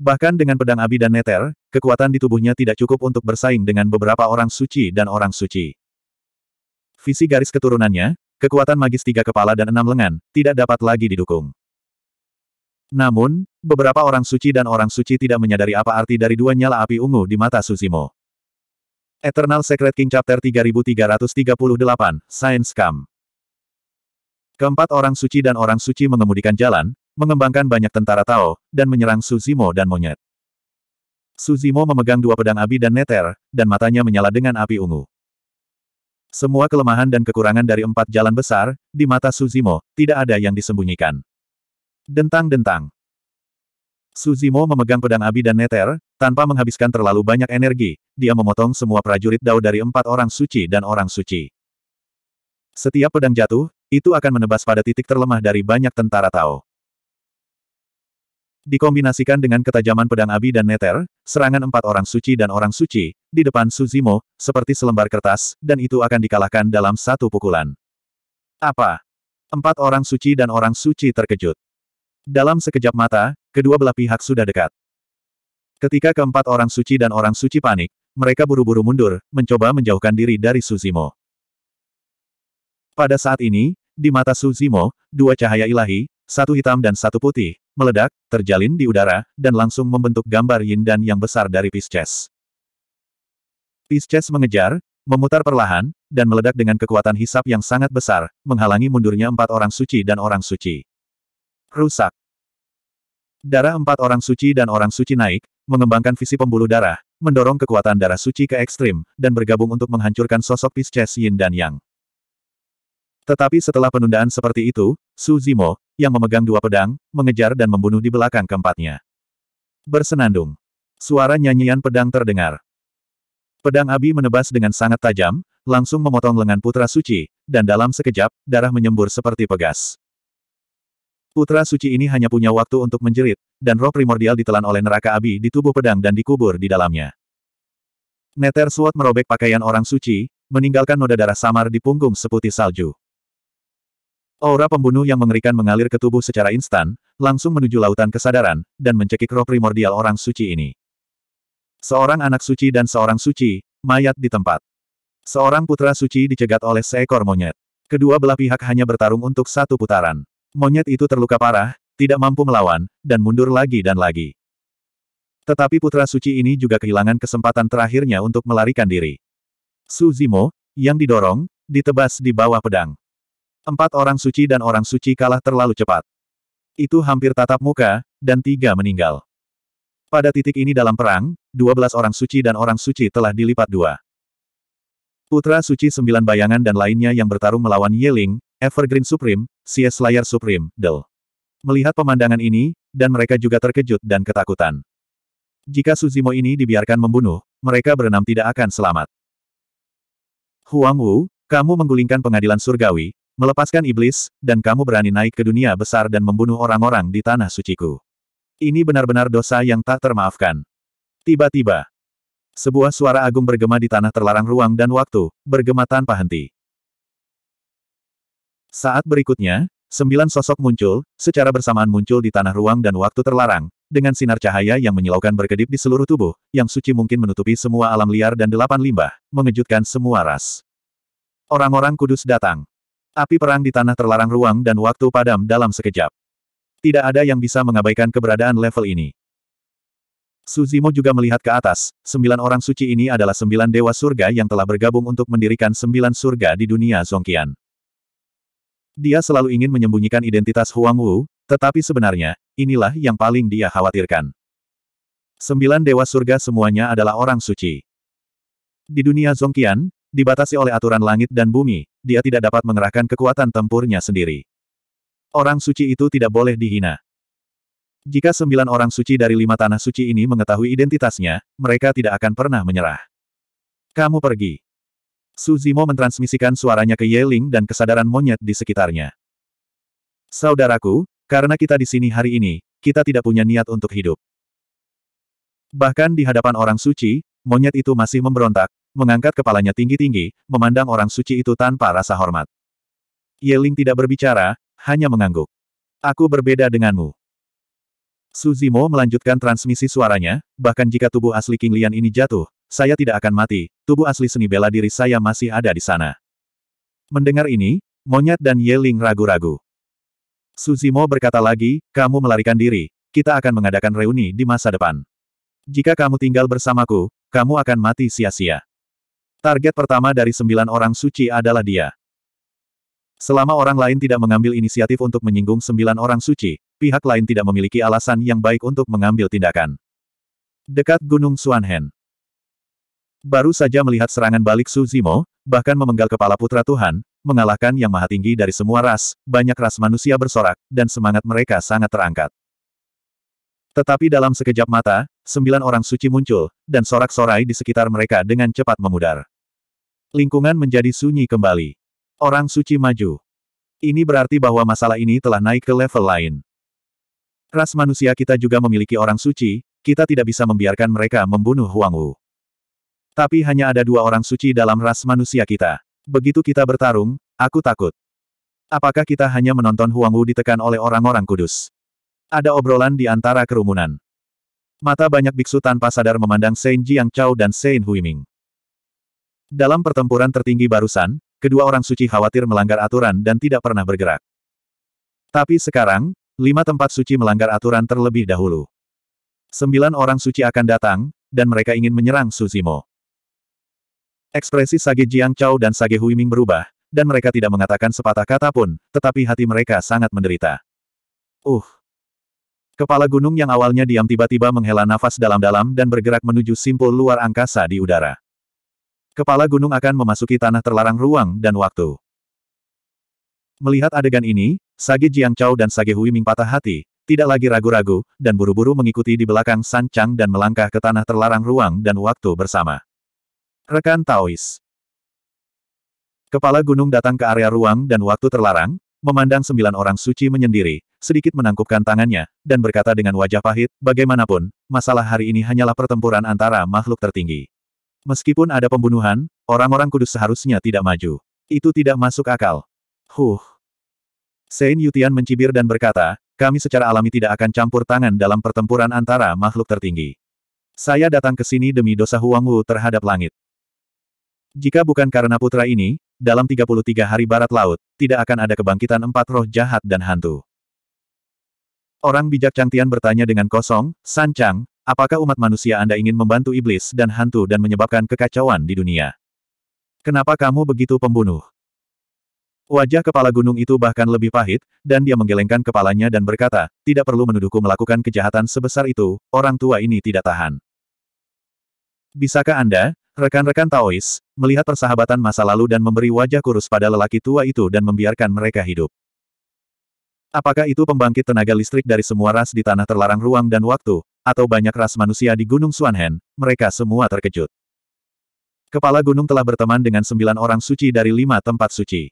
Bahkan dengan pedang abi dan neter, kekuatan di tubuhnya tidak cukup untuk bersaing dengan beberapa orang suci dan orang suci. Visi garis keturunannya, kekuatan magis tiga kepala dan enam lengan, tidak dapat lagi didukung. Namun, beberapa orang suci dan orang suci tidak menyadari apa arti dari dua nyala api ungu di mata Suzimo. Eternal Secret King Chapter 3338, Science Camp Keempat orang suci dan orang suci mengemudikan jalan, mengembangkan banyak tentara Tao, dan menyerang Suzimo dan monyet. Suzimo memegang dua pedang abi dan neter, dan matanya menyala dengan api ungu. Semua kelemahan dan kekurangan dari empat jalan besar, di mata Suzimo, tidak ada yang disembunyikan. Dentang-dentang. Suzimo memegang pedang Abi dan Neter, tanpa menghabiskan terlalu banyak energi, dia memotong semua prajurit Dao dari empat orang suci dan orang suci. Setiap pedang jatuh, itu akan menebas pada titik terlemah dari banyak tentara Tao. Dikombinasikan dengan ketajaman pedang Abi dan Neter, serangan empat orang suci dan orang suci, di depan Suzimo, seperti selembar kertas, dan itu akan dikalahkan dalam satu pukulan. Apa? Empat orang suci dan orang suci terkejut. Dalam sekejap mata, kedua belah pihak sudah dekat. Ketika keempat orang suci dan orang suci panik, mereka buru-buru mundur, mencoba menjauhkan diri dari Suzimo. Pada saat ini, di mata Suzimo, dua cahaya ilahi, satu hitam dan satu putih, meledak, terjalin di udara, dan langsung membentuk gambar yin dan yang besar dari Pisces. Pisces mengejar, memutar perlahan, dan meledak dengan kekuatan hisap yang sangat besar, menghalangi mundurnya empat orang suci dan orang suci. Rusak. Darah empat orang suci dan orang suci naik, mengembangkan visi pembuluh darah, mendorong kekuatan darah suci ke ekstrim, dan bergabung untuk menghancurkan sosok Pisces Yin dan Yang. Tetapi setelah penundaan seperti itu, Su Zimo, yang memegang dua pedang, mengejar dan membunuh di belakang keempatnya. Bersenandung. Suara nyanyian pedang terdengar. Pedang Abi menebas dengan sangat tajam, langsung memotong lengan Putra Suci, dan dalam sekejap, darah menyembur seperti pegas. Putra Suci ini hanya punya waktu untuk menjerit, dan roh primordial ditelan oleh neraka Abi di tubuh pedang dan dikubur di dalamnya. Neter Suot merobek pakaian orang suci, meninggalkan noda darah samar di punggung seputih salju. Aura pembunuh yang mengerikan mengalir ke tubuh secara instan, langsung menuju lautan kesadaran, dan mencekik roh primordial orang suci ini. Seorang anak suci dan seorang suci, mayat di tempat. Seorang putra suci dicegat oleh seekor monyet. Kedua belah pihak hanya bertarung untuk satu putaran. Monyet itu terluka parah, tidak mampu melawan, dan mundur lagi dan lagi. Tetapi putra suci ini juga kehilangan kesempatan terakhirnya untuk melarikan diri. Su Zimo, yang didorong, ditebas di bawah pedang. Empat orang suci dan orang suci kalah terlalu cepat. Itu hampir tatap muka, dan tiga meninggal. Pada titik ini dalam perang, dua belas orang suci dan orang suci telah dilipat dua. Putra Suci Sembilan Bayangan dan lainnya yang bertarung melawan Yeling, Evergreen Supreme, CS Slayer Supreme, Del. Melihat pemandangan ini, dan mereka juga terkejut dan ketakutan. Jika Suzimo ini dibiarkan membunuh, mereka berenam tidak akan selamat. Huang Wu, kamu menggulingkan pengadilan surgawi, Melepaskan iblis, dan kamu berani naik ke dunia besar dan membunuh orang-orang di tanah suciku. Ini benar-benar dosa yang tak termaafkan. Tiba-tiba, sebuah suara agung bergema di tanah terlarang ruang dan waktu, bergema tanpa henti. Saat berikutnya, sembilan sosok muncul, secara bersamaan muncul di tanah ruang dan waktu terlarang, dengan sinar cahaya yang menyilaukan berkedip di seluruh tubuh, yang suci mungkin menutupi semua alam liar dan delapan limbah, mengejutkan semua ras. Orang-orang kudus datang. Api perang di tanah terlarang ruang dan waktu padam dalam sekejap. Tidak ada yang bisa mengabaikan keberadaan level ini. Suzimo juga melihat ke atas, sembilan orang suci ini adalah sembilan dewa surga yang telah bergabung untuk mendirikan sembilan surga di dunia Zongkian. Dia selalu ingin menyembunyikan identitas Huang Wu, tetapi sebenarnya, inilah yang paling dia khawatirkan. Sembilan dewa surga semuanya adalah orang suci. Di dunia Zongkian, Dibatasi oleh aturan langit dan bumi, dia tidak dapat mengerahkan kekuatan tempurnya sendiri. Orang suci itu tidak boleh dihina. Jika sembilan orang suci dari lima tanah suci ini mengetahui identitasnya, mereka tidak akan pernah menyerah. Kamu pergi. Suzimo mentransmisikan suaranya ke Yeling dan kesadaran monyet di sekitarnya. Saudaraku, karena kita di sini hari ini, kita tidak punya niat untuk hidup. Bahkan di hadapan orang suci, monyet itu masih memberontak, mengangkat kepalanya tinggi-tinggi, memandang orang suci itu tanpa rasa hormat. Yeling tidak berbicara, hanya mengangguk. Aku berbeda denganmu. Suzimo melanjutkan transmisi suaranya, bahkan jika tubuh asli King Lian ini jatuh, saya tidak akan mati, tubuh asli seni bela diri saya masih ada di sana. Mendengar ini, Monyet dan Yeling ragu-ragu. Suzimo berkata lagi, kamu melarikan diri, kita akan mengadakan reuni di masa depan. Jika kamu tinggal bersamaku, kamu akan mati sia-sia. Target pertama dari sembilan orang suci adalah dia. Selama orang lain tidak mengambil inisiatif untuk menyinggung sembilan orang suci, pihak lain tidak memiliki alasan yang baik untuk mengambil tindakan. Dekat Gunung Suanhen. Baru saja melihat serangan balik Su Zimo, bahkan memenggal kepala putra Tuhan, mengalahkan yang maha tinggi dari semua ras, banyak ras manusia bersorak, dan semangat mereka sangat terangkat. Tetapi dalam sekejap mata, sembilan orang suci muncul, dan sorak-sorai di sekitar mereka dengan cepat memudar lingkungan menjadi sunyi kembali. Orang suci maju. Ini berarti bahwa masalah ini telah naik ke level lain. Ras manusia kita juga memiliki orang suci, kita tidak bisa membiarkan mereka membunuh Huang Wu. Tapi hanya ada dua orang suci dalam ras manusia kita. Begitu kita bertarung, aku takut. Apakah kita hanya menonton Huang Wu ditekan oleh orang-orang kudus? Ada obrolan di antara kerumunan. Mata banyak biksu tanpa sadar memandang Saint Jiang Chao dan Saint Huiming. Dalam pertempuran tertinggi barusan, kedua orang suci khawatir melanggar aturan dan tidak pernah bergerak. Tapi sekarang, lima tempat suci melanggar aturan terlebih dahulu. Sembilan orang suci akan datang, dan mereka ingin menyerang Suzimo. Ekspresi Sage Jiang Chao dan Sage Huiming berubah, dan mereka tidak mengatakan sepatah kata pun, tetapi hati mereka sangat menderita. Uh! Kepala gunung yang awalnya diam tiba-tiba menghela nafas dalam-dalam dan bergerak menuju simpul luar angkasa di udara. Kepala gunung akan memasuki tanah terlarang ruang dan waktu. Melihat adegan ini, Sage Jiang Chao dan Sage Hui Ming patah hati, tidak lagi ragu-ragu, dan buru-buru mengikuti di belakang San Chang dan melangkah ke tanah terlarang ruang dan waktu bersama. Rekan Taois Kepala gunung datang ke area ruang dan waktu terlarang, memandang sembilan orang suci menyendiri, sedikit menangkupkan tangannya, dan berkata dengan wajah pahit, bagaimanapun, masalah hari ini hanyalah pertempuran antara makhluk tertinggi. Meskipun ada pembunuhan, orang-orang kudus seharusnya tidak maju. Itu tidak masuk akal. Huh. Sein Yutian mencibir dan berkata, kami secara alami tidak akan campur tangan dalam pertempuran antara makhluk tertinggi. Saya datang ke sini demi dosa Huang Wu terhadap langit. Jika bukan karena putra ini, dalam 33 hari barat laut, tidak akan ada kebangkitan empat roh jahat dan hantu. Orang bijak Chang Tian bertanya dengan kosong, San Chang, Apakah umat manusia Anda ingin membantu iblis dan hantu dan menyebabkan kekacauan di dunia? Kenapa kamu begitu pembunuh? Wajah kepala gunung itu bahkan lebih pahit, dan dia menggelengkan kepalanya dan berkata, tidak perlu menuduhku melakukan kejahatan sebesar itu, orang tua ini tidak tahan. Bisakah Anda, rekan-rekan Taois, melihat persahabatan masa lalu dan memberi wajah kurus pada lelaki tua itu dan membiarkan mereka hidup? Apakah itu pembangkit tenaga listrik dari semua ras di tanah terlarang ruang dan waktu, atau banyak ras manusia di Gunung Suanhen, mereka semua terkejut. Kepala gunung telah berteman dengan sembilan orang suci dari lima tempat suci.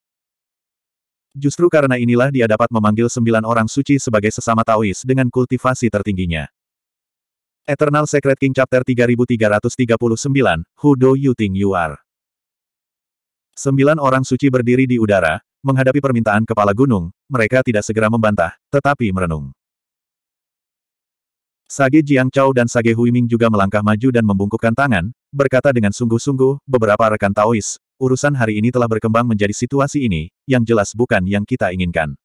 Justru karena inilah dia dapat memanggil sembilan orang suci sebagai sesama Taois dengan kultivasi tertingginya. Eternal Secret King Chapter 3339, Who Do Think You Are? Sembilan orang suci berdiri di udara, menghadapi permintaan kepala gunung, mereka tidak segera membantah, tetapi merenung. Sage Jiang Chao dan Sage Huiming juga melangkah maju dan membungkukkan tangan, berkata dengan sungguh-sungguh, beberapa rekan Taois, urusan hari ini telah berkembang menjadi situasi ini, yang jelas bukan yang kita inginkan.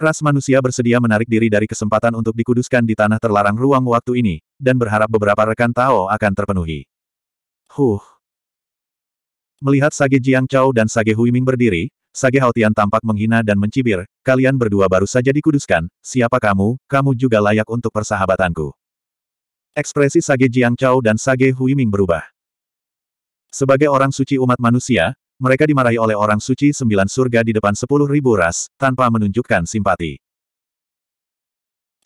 Ras manusia bersedia menarik diri dari kesempatan untuk dikuduskan di tanah terlarang ruang waktu ini, dan berharap beberapa rekan Tao akan terpenuhi. Huh. Melihat Sage Jiang Chao dan Sage Huiming berdiri, Sage Haotian tampak menghina dan mencibir, kalian berdua baru saja dikuduskan, siapa kamu, kamu juga layak untuk persahabatanku. Ekspresi Sage Jiang Chao dan Sage Huiming berubah. Sebagai orang suci umat manusia, mereka dimarahi oleh orang suci sembilan surga di depan sepuluh ribu ras, tanpa menunjukkan simpati.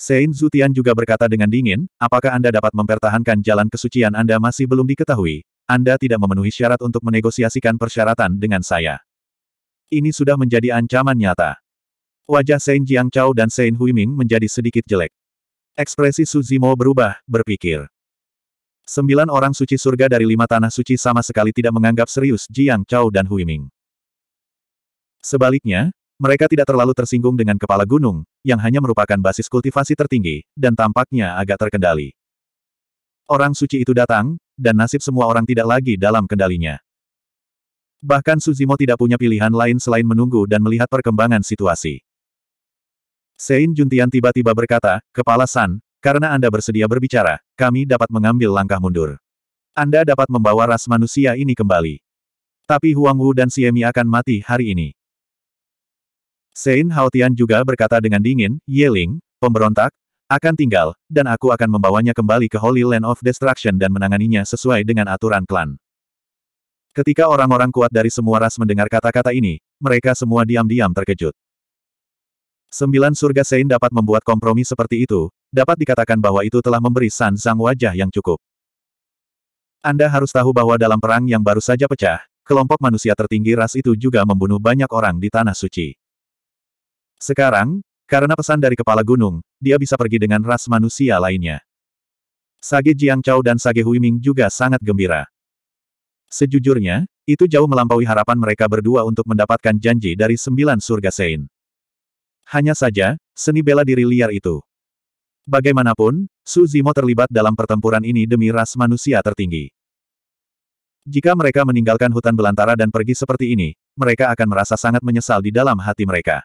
Sein Zutian juga berkata dengan dingin, apakah Anda dapat mempertahankan jalan kesucian Anda masih belum diketahui, Anda tidak memenuhi syarat untuk menegosiasikan persyaratan dengan saya. Ini sudah menjadi ancaman nyata. Wajah Saint Jiang Chao dan Saint Huiming menjadi sedikit jelek. Ekspresi Suzimo berubah, berpikir. Sembilan orang suci surga dari lima tanah suci sama sekali tidak menganggap serius Jiang Chao dan Huiming. Sebaliknya, mereka tidak terlalu tersinggung dengan kepala gunung, yang hanya merupakan basis kultivasi tertinggi, dan tampaknya agak terkendali. Orang suci itu datang, dan nasib semua orang tidak lagi dalam kendalinya. Bahkan Suzimo tidak punya pilihan lain selain menunggu dan melihat perkembangan situasi. Sein Juntian tiba-tiba berkata, Kepala San, karena Anda bersedia berbicara, kami dapat mengambil langkah mundur. Anda dapat membawa ras manusia ini kembali. Tapi Huang Wu dan Siemi akan mati hari ini. Sein Haotian juga berkata dengan dingin, Yeling, pemberontak, akan tinggal, dan aku akan membawanya kembali ke Holy Land of Destruction dan menanganinya sesuai dengan aturan klan. Ketika orang-orang kuat dari semua ras mendengar kata-kata ini, mereka semua diam-diam terkejut. Sembilan surga Sein dapat membuat kompromi seperti itu, dapat dikatakan bahwa itu telah memberi San Sang wajah yang cukup. Anda harus tahu bahwa dalam perang yang baru saja pecah, kelompok manusia tertinggi ras itu juga membunuh banyak orang di Tanah Suci. Sekarang, karena pesan dari kepala gunung, dia bisa pergi dengan ras manusia lainnya. Sage Jiang Jiangchao dan Sage Huiming juga sangat gembira. Sejujurnya, itu jauh melampaui harapan mereka berdua untuk mendapatkan janji dari sembilan surga Sein. Hanya saja, seni bela diri liar itu. Bagaimanapun, Su Zimo terlibat dalam pertempuran ini demi ras manusia tertinggi. Jika mereka meninggalkan hutan belantara dan pergi seperti ini, mereka akan merasa sangat menyesal di dalam hati mereka.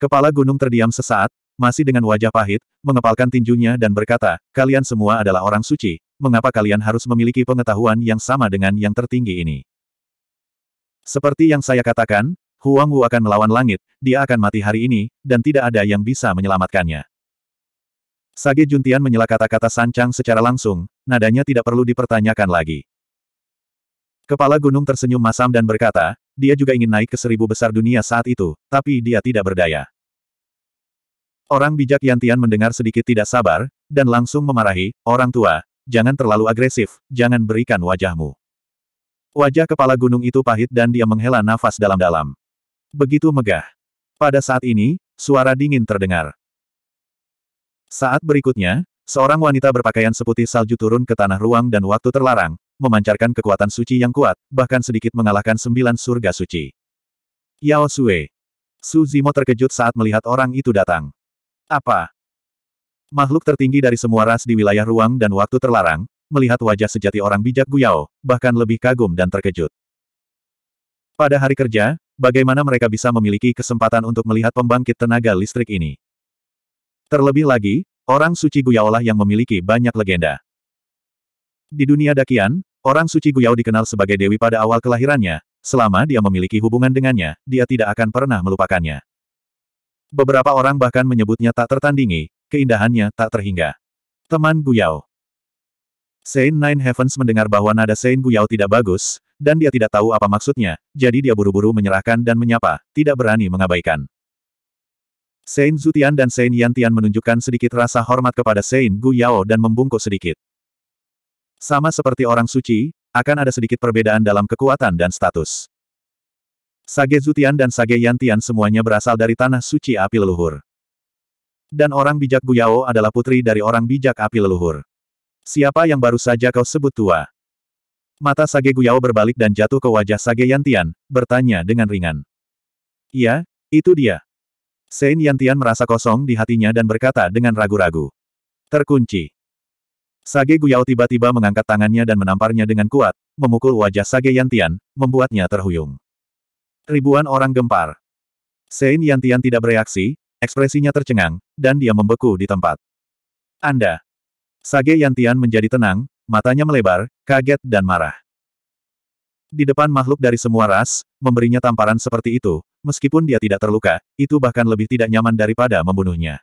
Kepala gunung terdiam sesaat, masih dengan wajah pahit, mengepalkan tinjunya dan berkata, kalian semua adalah orang suci, mengapa kalian harus memiliki pengetahuan yang sama dengan yang tertinggi ini? Seperti yang saya katakan, Huang Wu akan melawan langit, dia akan mati hari ini, dan tidak ada yang bisa menyelamatkannya. Sage Juntian menyela kata-kata Sancang secara langsung, nadanya tidak perlu dipertanyakan lagi. Kepala gunung tersenyum masam dan berkata, dia juga ingin naik ke seribu besar dunia saat itu, tapi dia tidak berdaya. Orang bijak Yantian mendengar sedikit tidak sabar, dan langsung memarahi, orang tua, jangan terlalu agresif, jangan berikan wajahmu. Wajah kepala gunung itu pahit dan dia menghela nafas dalam-dalam. Begitu megah. Pada saat ini, suara dingin terdengar. Saat berikutnya, seorang wanita berpakaian seputih salju turun ke tanah ruang dan waktu terlarang, memancarkan kekuatan suci yang kuat, bahkan sedikit mengalahkan sembilan surga suci. Yao Sue. Su Zimo terkejut saat melihat orang itu datang. Apa? Makhluk tertinggi dari semua ras di wilayah ruang dan waktu terlarang, melihat wajah sejati orang bijak Guyao, bahkan lebih kagum dan terkejut. Pada hari kerja, bagaimana mereka bisa memiliki kesempatan untuk melihat pembangkit tenaga listrik ini? Terlebih lagi, orang suci Guyao lah yang memiliki banyak legenda. Di dunia Dakian, orang suci Guyao dikenal sebagai dewi pada awal kelahirannya, selama dia memiliki hubungan dengannya, dia tidak akan pernah melupakannya. Beberapa orang bahkan menyebutnya tak tertandingi, keindahannya tak terhingga. Teman Guyao Saint Nine Heavens mendengar bahwa nada Saint Guyao tidak bagus, dan dia tidak tahu apa maksudnya, jadi dia buru-buru menyerahkan dan menyapa, tidak berani mengabaikan. Saint Zutian dan Saint Yantian menunjukkan sedikit rasa hormat kepada Saint Gu Yao dan membungkuk sedikit. Sama seperti orang suci, akan ada sedikit perbedaan dalam kekuatan dan status. Sage Zutian dan Sage Yantian semuanya berasal dari tanah suci api leluhur. Dan orang bijak Guyao adalah putri dari orang bijak api leluhur. Siapa yang baru saja kau sebut tua? Mata Sage Guyao berbalik dan jatuh ke wajah Sage Yantian, bertanya dengan ringan. Iya, itu dia. Sein Yantian merasa kosong di hatinya dan berkata dengan ragu-ragu. Terkunci. Sage Guyao tiba-tiba mengangkat tangannya dan menamparnya dengan kuat, memukul wajah Sage Yantian, membuatnya terhuyung. Ribuan orang gempar. Sein Yantian tidak bereaksi, Ekspresinya tercengang, dan dia membeku di tempat. Anda. Sage Yantian menjadi tenang, matanya melebar, kaget dan marah. Di depan makhluk dari semua ras, memberinya tamparan seperti itu, meskipun dia tidak terluka, itu bahkan lebih tidak nyaman daripada membunuhnya.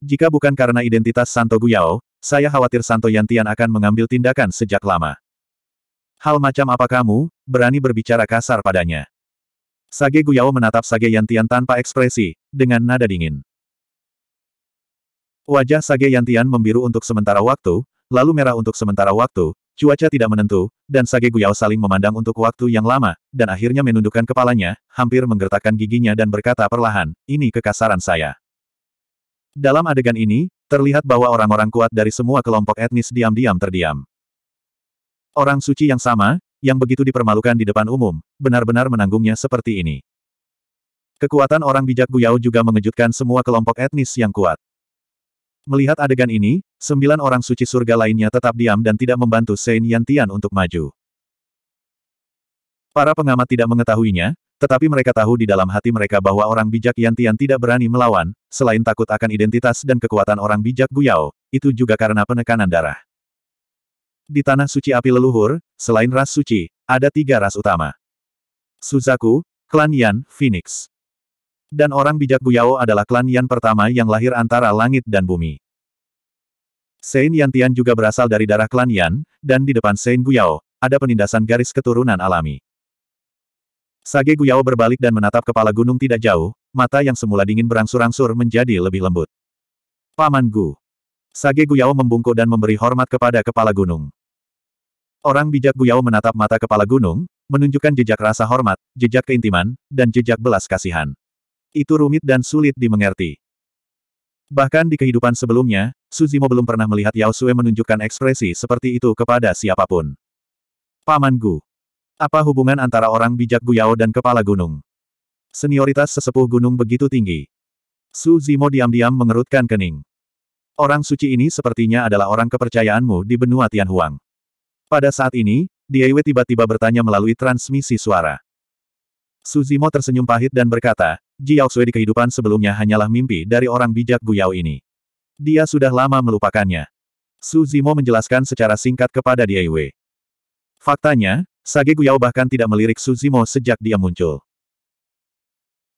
Jika bukan karena identitas Santo Guyao, saya khawatir Santo Yantian akan mengambil tindakan sejak lama. Hal macam apa kamu, berani berbicara kasar padanya? Sage Guyao menatap Sage Yantian tanpa ekspresi, dengan nada dingin. Wajah Sage Yantian membiru untuk sementara waktu, lalu merah untuk sementara waktu, cuaca tidak menentu, dan Sage Guyao saling memandang untuk waktu yang lama, dan akhirnya menundukkan kepalanya, hampir menggertakkan giginya dan berkata perlahan, ini kekasaran saya. Dalam adegan ini, terlihat bahwa orang-orang kuat dari semua kelompok etnis diam-diam terdiam. Orang suci yang sama, yang begitu dipermalukan di depan umum, benar-benar menanggungnya seperti ini. Kekuatan orang bijak Guyao juga mengejutkan semua kelompok etnis yang kuat. Melihat adegan ini, sembilan orang suci surga lainnya tetap diam dan tidak membantu Sein Yantian untuk maju. Para pengamat tidak mengetahuinya, tetapi mereka tahu di dalam hati mereka bahwa orang bijak Yantian tidak berani melawan, selain takut akan identitas dan kekuatan orang bijak Guyao, itu juga karena penekanan darah. Di tanah suci api leluhur, selain ras suci, ada tiga ras utama. Suzaku, Klan Yan, Phoenix. Dan orang bijak Guyao adalah klan Yan pertama yang lahir antara langit dan bumi. Sein Yantian juga berasal dari darah klan Yan, dan di depan Sein Guyao, ada penindasan garis keturunan alami. Sage Guyao berbalik dan menatap kepala gunung tidak jauh, mata yang semula dingin berangsur-angsur menjadi lebih lembut. Paman Gu. Sage Guyao membungkuk dan memberi hormat kepada kepala gunung. Orang bijak Guyao menatap mata kepala gunung, menunjukkan jejak rasa hormat, jejak keintiman, dan jejak belas kasihan itu rumit dan sulit dimengerti. Bahkan di kehidupan sebelumnya, Suzimo belum pernah melihat Yao Sue menunjukkan ekspresi seperti itu kepada siapapun. Paman Gu. Apa hubungan antara orang bijak Gu Yao dan kepala gunung? Senioritas sesepuh gunung begitu tinggi. Su Zimo diam-diam mengerutkan kening. Orang suci ini sepertinya adalah orang kepercayaanmu di benua Tianhuang. Pada saat ini, Diewe tiba-tiba bertanya melalui transmisi suara. Suzimo tersenyum pahit dan berkata, Ji Yaoxue di kehidupan sebelumnya hanyalah mimpi dari orang bijak Guyao ini. Dia sudah lama melupakannya. Su Zimo menjelaskan secara singkat kepada Dia Yue. Faktanya, Sage Guyao bahkan tidak melirik Su Zimo sejak dia muncul.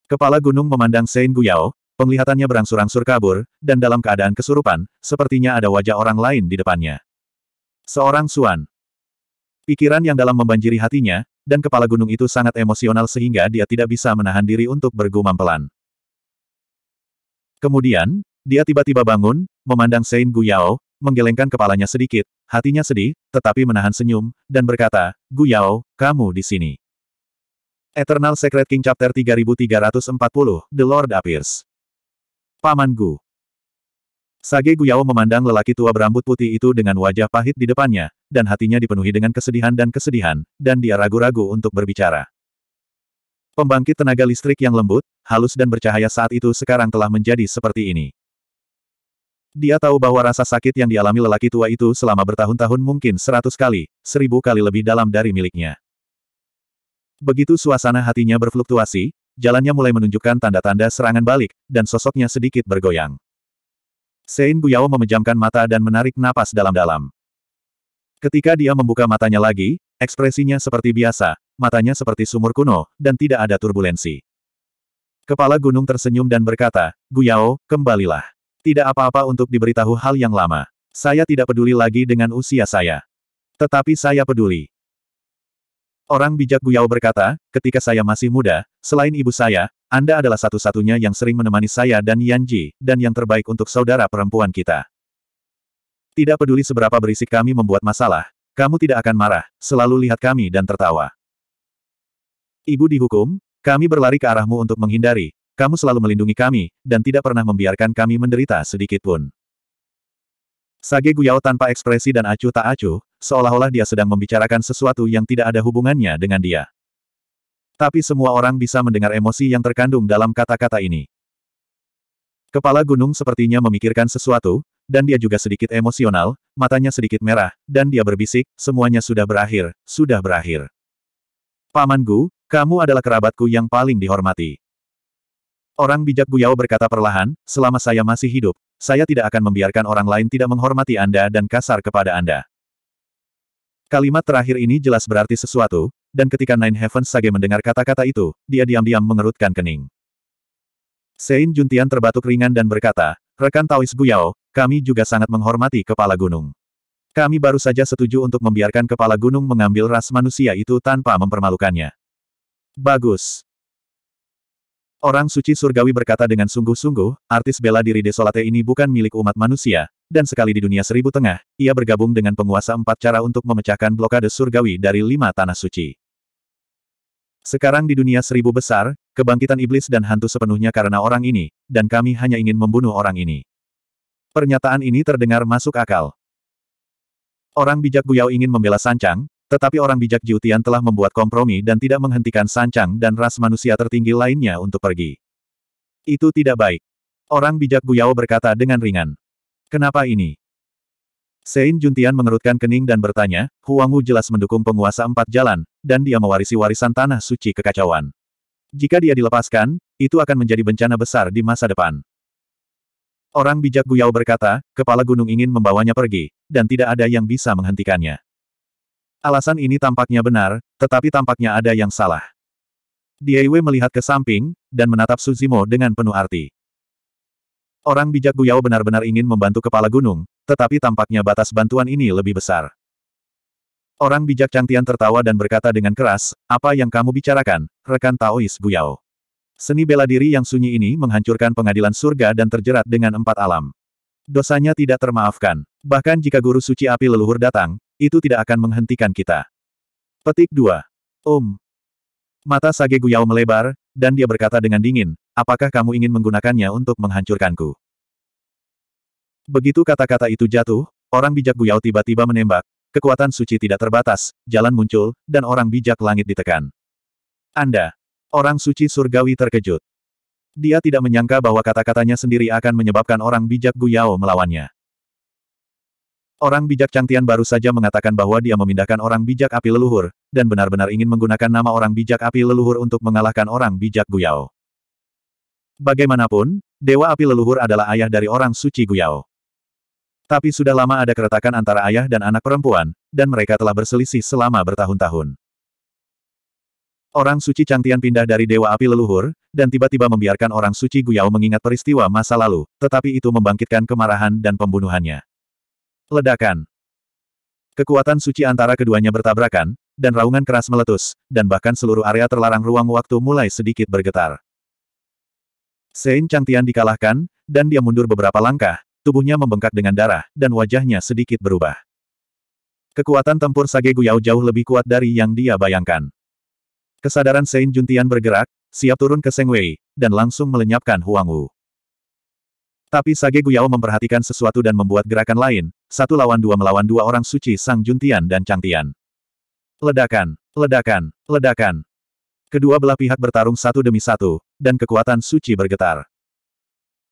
Kepala gunung memandang Sein Guyao, penglihatannya berangsur-angsur kabur, dan dalam keadaan kesurupan, sepertinya ada wajah orang lain di depannya. Seorang Suan. Pikiran yang dalam membanjiri hatinya, dan kepala gunung itu sangat emosional sehingga dia tidak bisa menahan diri untuk bergumam pelan. Kemudian, dia tiba-tiba bangun, memandang Sein Yao, menggelengkan kepalanya sedikit, hatinya sedih, tetapi menahan senyum, dan berkata, Gu Yao, kamu di sini. Eternal Secret King Chapter 3340, The Lord Appears. Paman Gu. Sage Guyao memandang lelaki tua berambut putih itu dengan wajah pahit di depannya, dan hatinya dipenuhi dengan kesedihan dan kesedihan, dan dia ragu-ragu untuk berbicara. Pembangkit tenaga listrik yang lembut, halus dan bercahaya saat itu sekarang telah menjadi seperti ini. Dia tahu bahwa rasa sakit yang dialami lelaki tua itu selama bertahun-tahun mungkin seratus kali, seribu kali lebih dalam dari miliknya. Begitu suasana hatinya berfluktuasi, jalannya mulai menunjukkan tanda-tanda serangan balik, dan sosoknya sedikit bergoyang. Sein Buyao memejamkan mata dan menarik napas dalam-dalam. Ketika dia membuka matanya lagi, ekspresinya seperti biasa, matanya seperti sumur kuno, dan tidak ada turbulensi. Kepala gunung tersenyum dan berkata, Buyao, kembalilah. Tidak apa-apa untuk diberitahu hal yang lama. Saya tidak peduli lagi dengan usia saya. Tetapi saya peduli. Orang bijak Buyao berkata, ketika saya masih muda, selain ibu saya, anda adalah satu-satunya yang sering menemani saya dan Yanji, dan yang terbaik untuk saudara perempuan kita. Tidak peduli seberapa berisik kami membuat masalah, kamu tidak akan marah, selalu lihat kami dan tertawa. Ibu dihukum, kami berlari ke arahmu untuk menghindari, kamu selalu melindungi kami, dan tidak pernah membiarkan kami menderita sedikitpun. Sage Guyao tanpa ekspresi dan acuh tak acuh, seolah-olah dia sedang membicarakan sesuatu yang tidak ada hubungannya dengan dia. Tapi semua orang bisa mendengar emosi yang terkandung dalam kata-kata ini. Kepala gunung sepertinya memikirkan sesuatu, dan dia juga sedikit emosional, matanya sedikit merah, dan dia berbisik, semuanya sudah berakhir, sudah berakhir. Paman Gu, kamu adalah kerabatku yang paling dihormati. Orang bijak Guyao berkata perlahan, selama saya masih hidup, saya tidak akan membiarkan orang lain tidak menghormati Anda dan kasar kepada Anda. Kalimat terakhir ini jelas berarti sesuatu, dan ketika Nine Heavens Sage mendengar kata-kata itu, dia diam-diam mengerutkan kening. Sein Juntian terbatuk ringan dan berkata, Rekan Taois Guyao, kami juga sangat menghormati kepala gunung. Kami baru saja setuju untuk membiarkan kepala gunung mengambil ras manusia itu tanpa mempermalukannya. Bagus. Orang suci surgawi berkata dengan sungguh-sungguh, artis bela diri desolate ini bukan milik umat manusia, dan sekali di dunia seribu tengah, ia bergabung dengan penguasa empat cara untuk memecahkan blokade surgawi dari lima tanah suci. Sekarang di dunia seribu besar, kebangkitan iblis dan hantu sepenuhnya karena orang ini, dan kami hanya ingin membunuh orang ini. Pernyataan ini terdengar masuk akal. Orang bijak Guyao ingin membela Sancang, tetapi orang bijak Jiutian telah membuat kompromi dan tidak menghentikan Sancang dan ras manusia tertinggi lainnya untuk pergi. Itu tidak baik. Orang bijak Guyao berkata dengan ringan. Kenapa ini? Sein Juntian mengerutkan kening dan bertanya, Huang Wu jelas mendukung penguasa empat jalan, dan dia mewarisi warisan tanah suci kekacauan. Jika dia dilepaskan, itu akan menjadi bencana besar di masa depan. Orang bijak Guyao berkata, kepala gunung ingin membawanya pergi, dan tidak ada yang bisa menghentikannya. Alasan ini tampaknya benar, tetapi tampaknya ada yang salah. Diewe melihat ke samping, dan menatap Suzimo dengan penuh arti. Orang bijak Guyao benar-benar ingin membantu kepala gunung, tetapi tampaknya batas bantuan ini lebih besar. Orang bijak Changtian tertawa dan berkata dengan keras, apa yang kamu bicarakan, rekan Taois Guyao. Seni bela diri yang sunyi ini menghancurkan pengadilan surga dan terjerat dengan empat alam. Dosanya tidak termaafkan. Bahkan jika guru suci api leluhur datang, itu tidak akan menghentikan kita. Petik 2. Om. Mata Sage Guyao melebar, dan dia berkata dengan dingin, Apakah kamu ingin menggunakannya untuk menghancurkanku? Begitu kata-kata itu jatuh, orang bijak Guyao tiba-tiba menembak, kekuatan suci tidak terbatas, jalan muncul, dan orang bijak langit ditekan. Anda, orang suci surgawi terkejut. Dia tidak menyangka bahwa kata-katanya sendiri akan menyebabkan orang bijak Guyao melawannya. Orang bijak Changtian baru saja mengatakan bahwa dia memindahkan orang bijak api leluhur, dan benar-benar ingin menggunakan nama orang bijak api leluhur untuk mengalahkan orang bijak Guyao. Bagaimanapun, Dewa Api Leluhur adalah ayah dari orang suci Guyao. Tapi sudah lama ada keretakan antara ayah dan anak perempuan, dan mereka telah berselisih selama bertahun-tahun. Orang suci Changtian pindah dari Dewa Api Leluhur, dan tiba-tiba membiarkan orang suci Guyao mengingat peristiwa masa lalu, tetapi itu membangkitkan kemarahan dan pembunuhannya. Ledakan Kekuatan suci antara keduanya bertabrakan, dan raungan keras meletus, dan bahkan seluruh area terlarang ruang waktu mulai sedikit bergetar. Sein Cantian dikalahkan, dan dia mundur beberapa langkah, tubuhnya membengkak dengan darah, dan wajahnya sedikit berubah. Kekuatan tempur Sage Guyao jauh lebih kuat dari yang dia bayangkan. Kesadaran Sein Juntian bergerak, siap turun ke Seng Wei, dan langsung melenyapkan Huang Wu. Tapi Sage Guyao memperhatikan sesuatu dan membuat gerakan lain, satu lawan dua melawan dua orang suci Sang Juntian dan Cantian. Ledakan, ledakan, ledakan. Kedua belah pihak bertarung satu demi satu, dan kekuatan suci bergetar.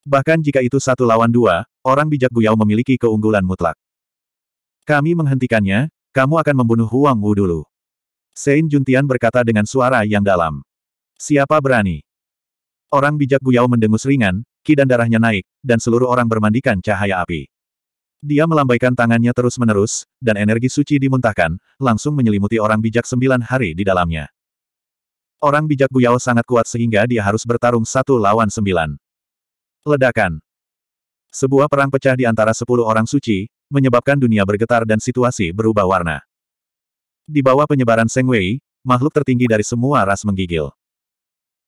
Bahkan jika itu satu lawan dua, orang bijak Guyao memiliki keunggulan mutlak. Kami menghentikannya, kamu akan membunuh Huang Wu dulu. Sein Juntian berkata dengan suara yang dalam. Siapa berani? Orang bijak Guyao mendengus ringan, ki dan darahnya naik, dan seluruh orang bermandikan cahaya api. Dia melambaikan tangannya terus-menerus, dan energi suci dimuntahkan, langsung menyelimuti orang bijak sembilan hari di dalamnya. Orang bijak Buyao sangat kuat sehingga dia harus bertarung satu lawan sembilan. Ledakan. Sebuah perang pecah di antara sepuluh orang suci, menyebabkan dunia bergetar dan situasi berubah warna. Di bawah penyebaran Seng Wei, makhluk tertinggi dari semua ras menggigil.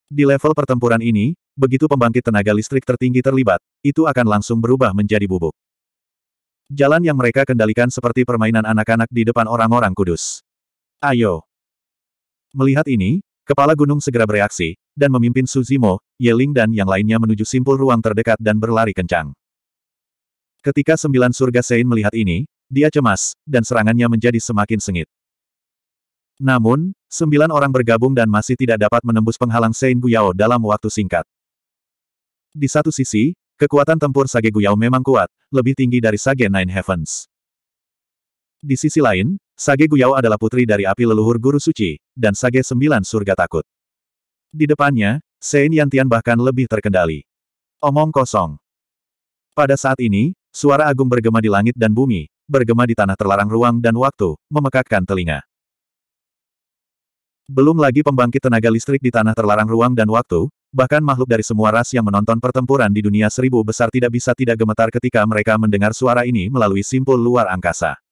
Di level pertempuran ini, begitu pembangkit tenaga listrik tertinggi terlibat, itu akan langsung berubah menjadi bubuk. Jalan yang mereka kendalikan seperti permainan anak-anak di depan orang-orang kudus. Ayo! Melihat ini, Kepala gunung segera bereaksi, dan memimpin Suzimo, Yeling dan yang lainnya menuju simpul ruang terdekat dan berlari kencang. Ketika sembilan surga Sein melihat ini, dia cemas, dan serangannya menjadi semakin sengit. Namun, sembilan orang bergabung dan masih tidak dapat menembus penghalang Sein Guyao dalam waktu singkat. Di satu sisi, kekuatan tempur Sage Guyao memang kuat, lebih tinggi dari Sage Nine Heavens. Di sisi lain, Sage Guyao adalah putri dari api leluhur guru suci, dan Sage Sembilan Surga Takut. Di depannya, Sein Yantian bahkan lebih terkendali. Omong kosong. Pada saat ini, suara agung bergema di langit dan bumi, bergema di tanah terlarang ruang dan waktu, memekakkan telinga. Belum lagi pembangkit tenaga listrik di tanah terlarang ruang dan waktu, bahkan makhluk dari semua ras yang menonton pertempuran di dunia seribu besar tidak bisa tidak gemetar ketika mereka mendengar suara ini melalui simpul luar angkasa.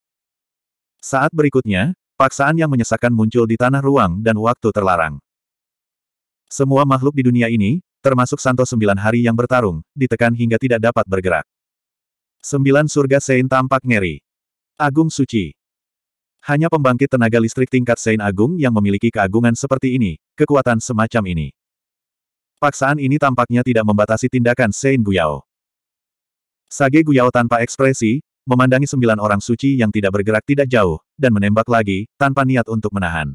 Saat berikutnya, paksaan yang menyesakkan muncul di tanah ruang dan waktu terlarang. Semua makhluk di dunia ini, termasuk Santo Sembilan Hari yang bertarung, ditekan hingga tidak dapat bergerak. Sembilan surga Sein tampak ngeri. Agung suci. Hanya pembangkit tenaga listrik tingkat Sein Agung yang memiliki keagungan seperti ini, kekuatan semacam ini. Paksaan ini tampaknya tidak membatasi tindakan Sein Guyao. Sage Guyao tanpa ekspresi, memandangi sembilan orang suci yang tidak bergerak tidak jauh, dan menembak lagi, tanpa niat untuk menahan.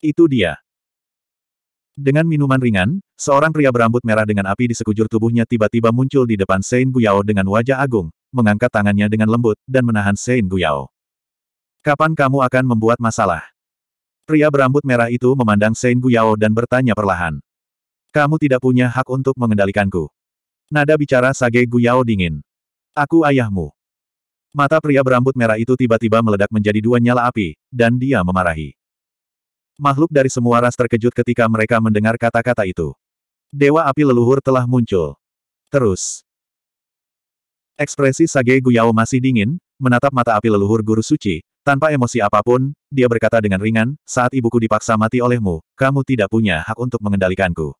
Itu dia. Dengan minuman ringan, seorang pria berambut merah dengan api di sekujur tubuhnya tiba-tiba muncul di depan Sein Guyao dengan wajah agung, mengangkat tangannya dengan lembut, dan menahan Sein Guyao. Kapan kamu akan membuat masalah? Pria berambut merah itu memandang Sein Guyao dan bertanya perlahan. Kamu tidak punya hak untuk mengendalikanku. Nada bicara Sage Guyao dingin. Aku ayahmu. Mata pria berambut merah itu tiba-tiba meledak menjadi dua nyala api, dan dia memarahi. Makhluk dari semua ras terkejut ketika mereka mendengar kata-kata itu. Dewa api leluhur telah muncul. Terus. Ekspresi Sage Guyao masih dingin, menatap mata api leluhur guru suci, tanpa emosi apapun, dia berkata dengan ringan, saat ibuku dipaksa mati olehmu, kamu tidak punya hak untuk mengendalikanku.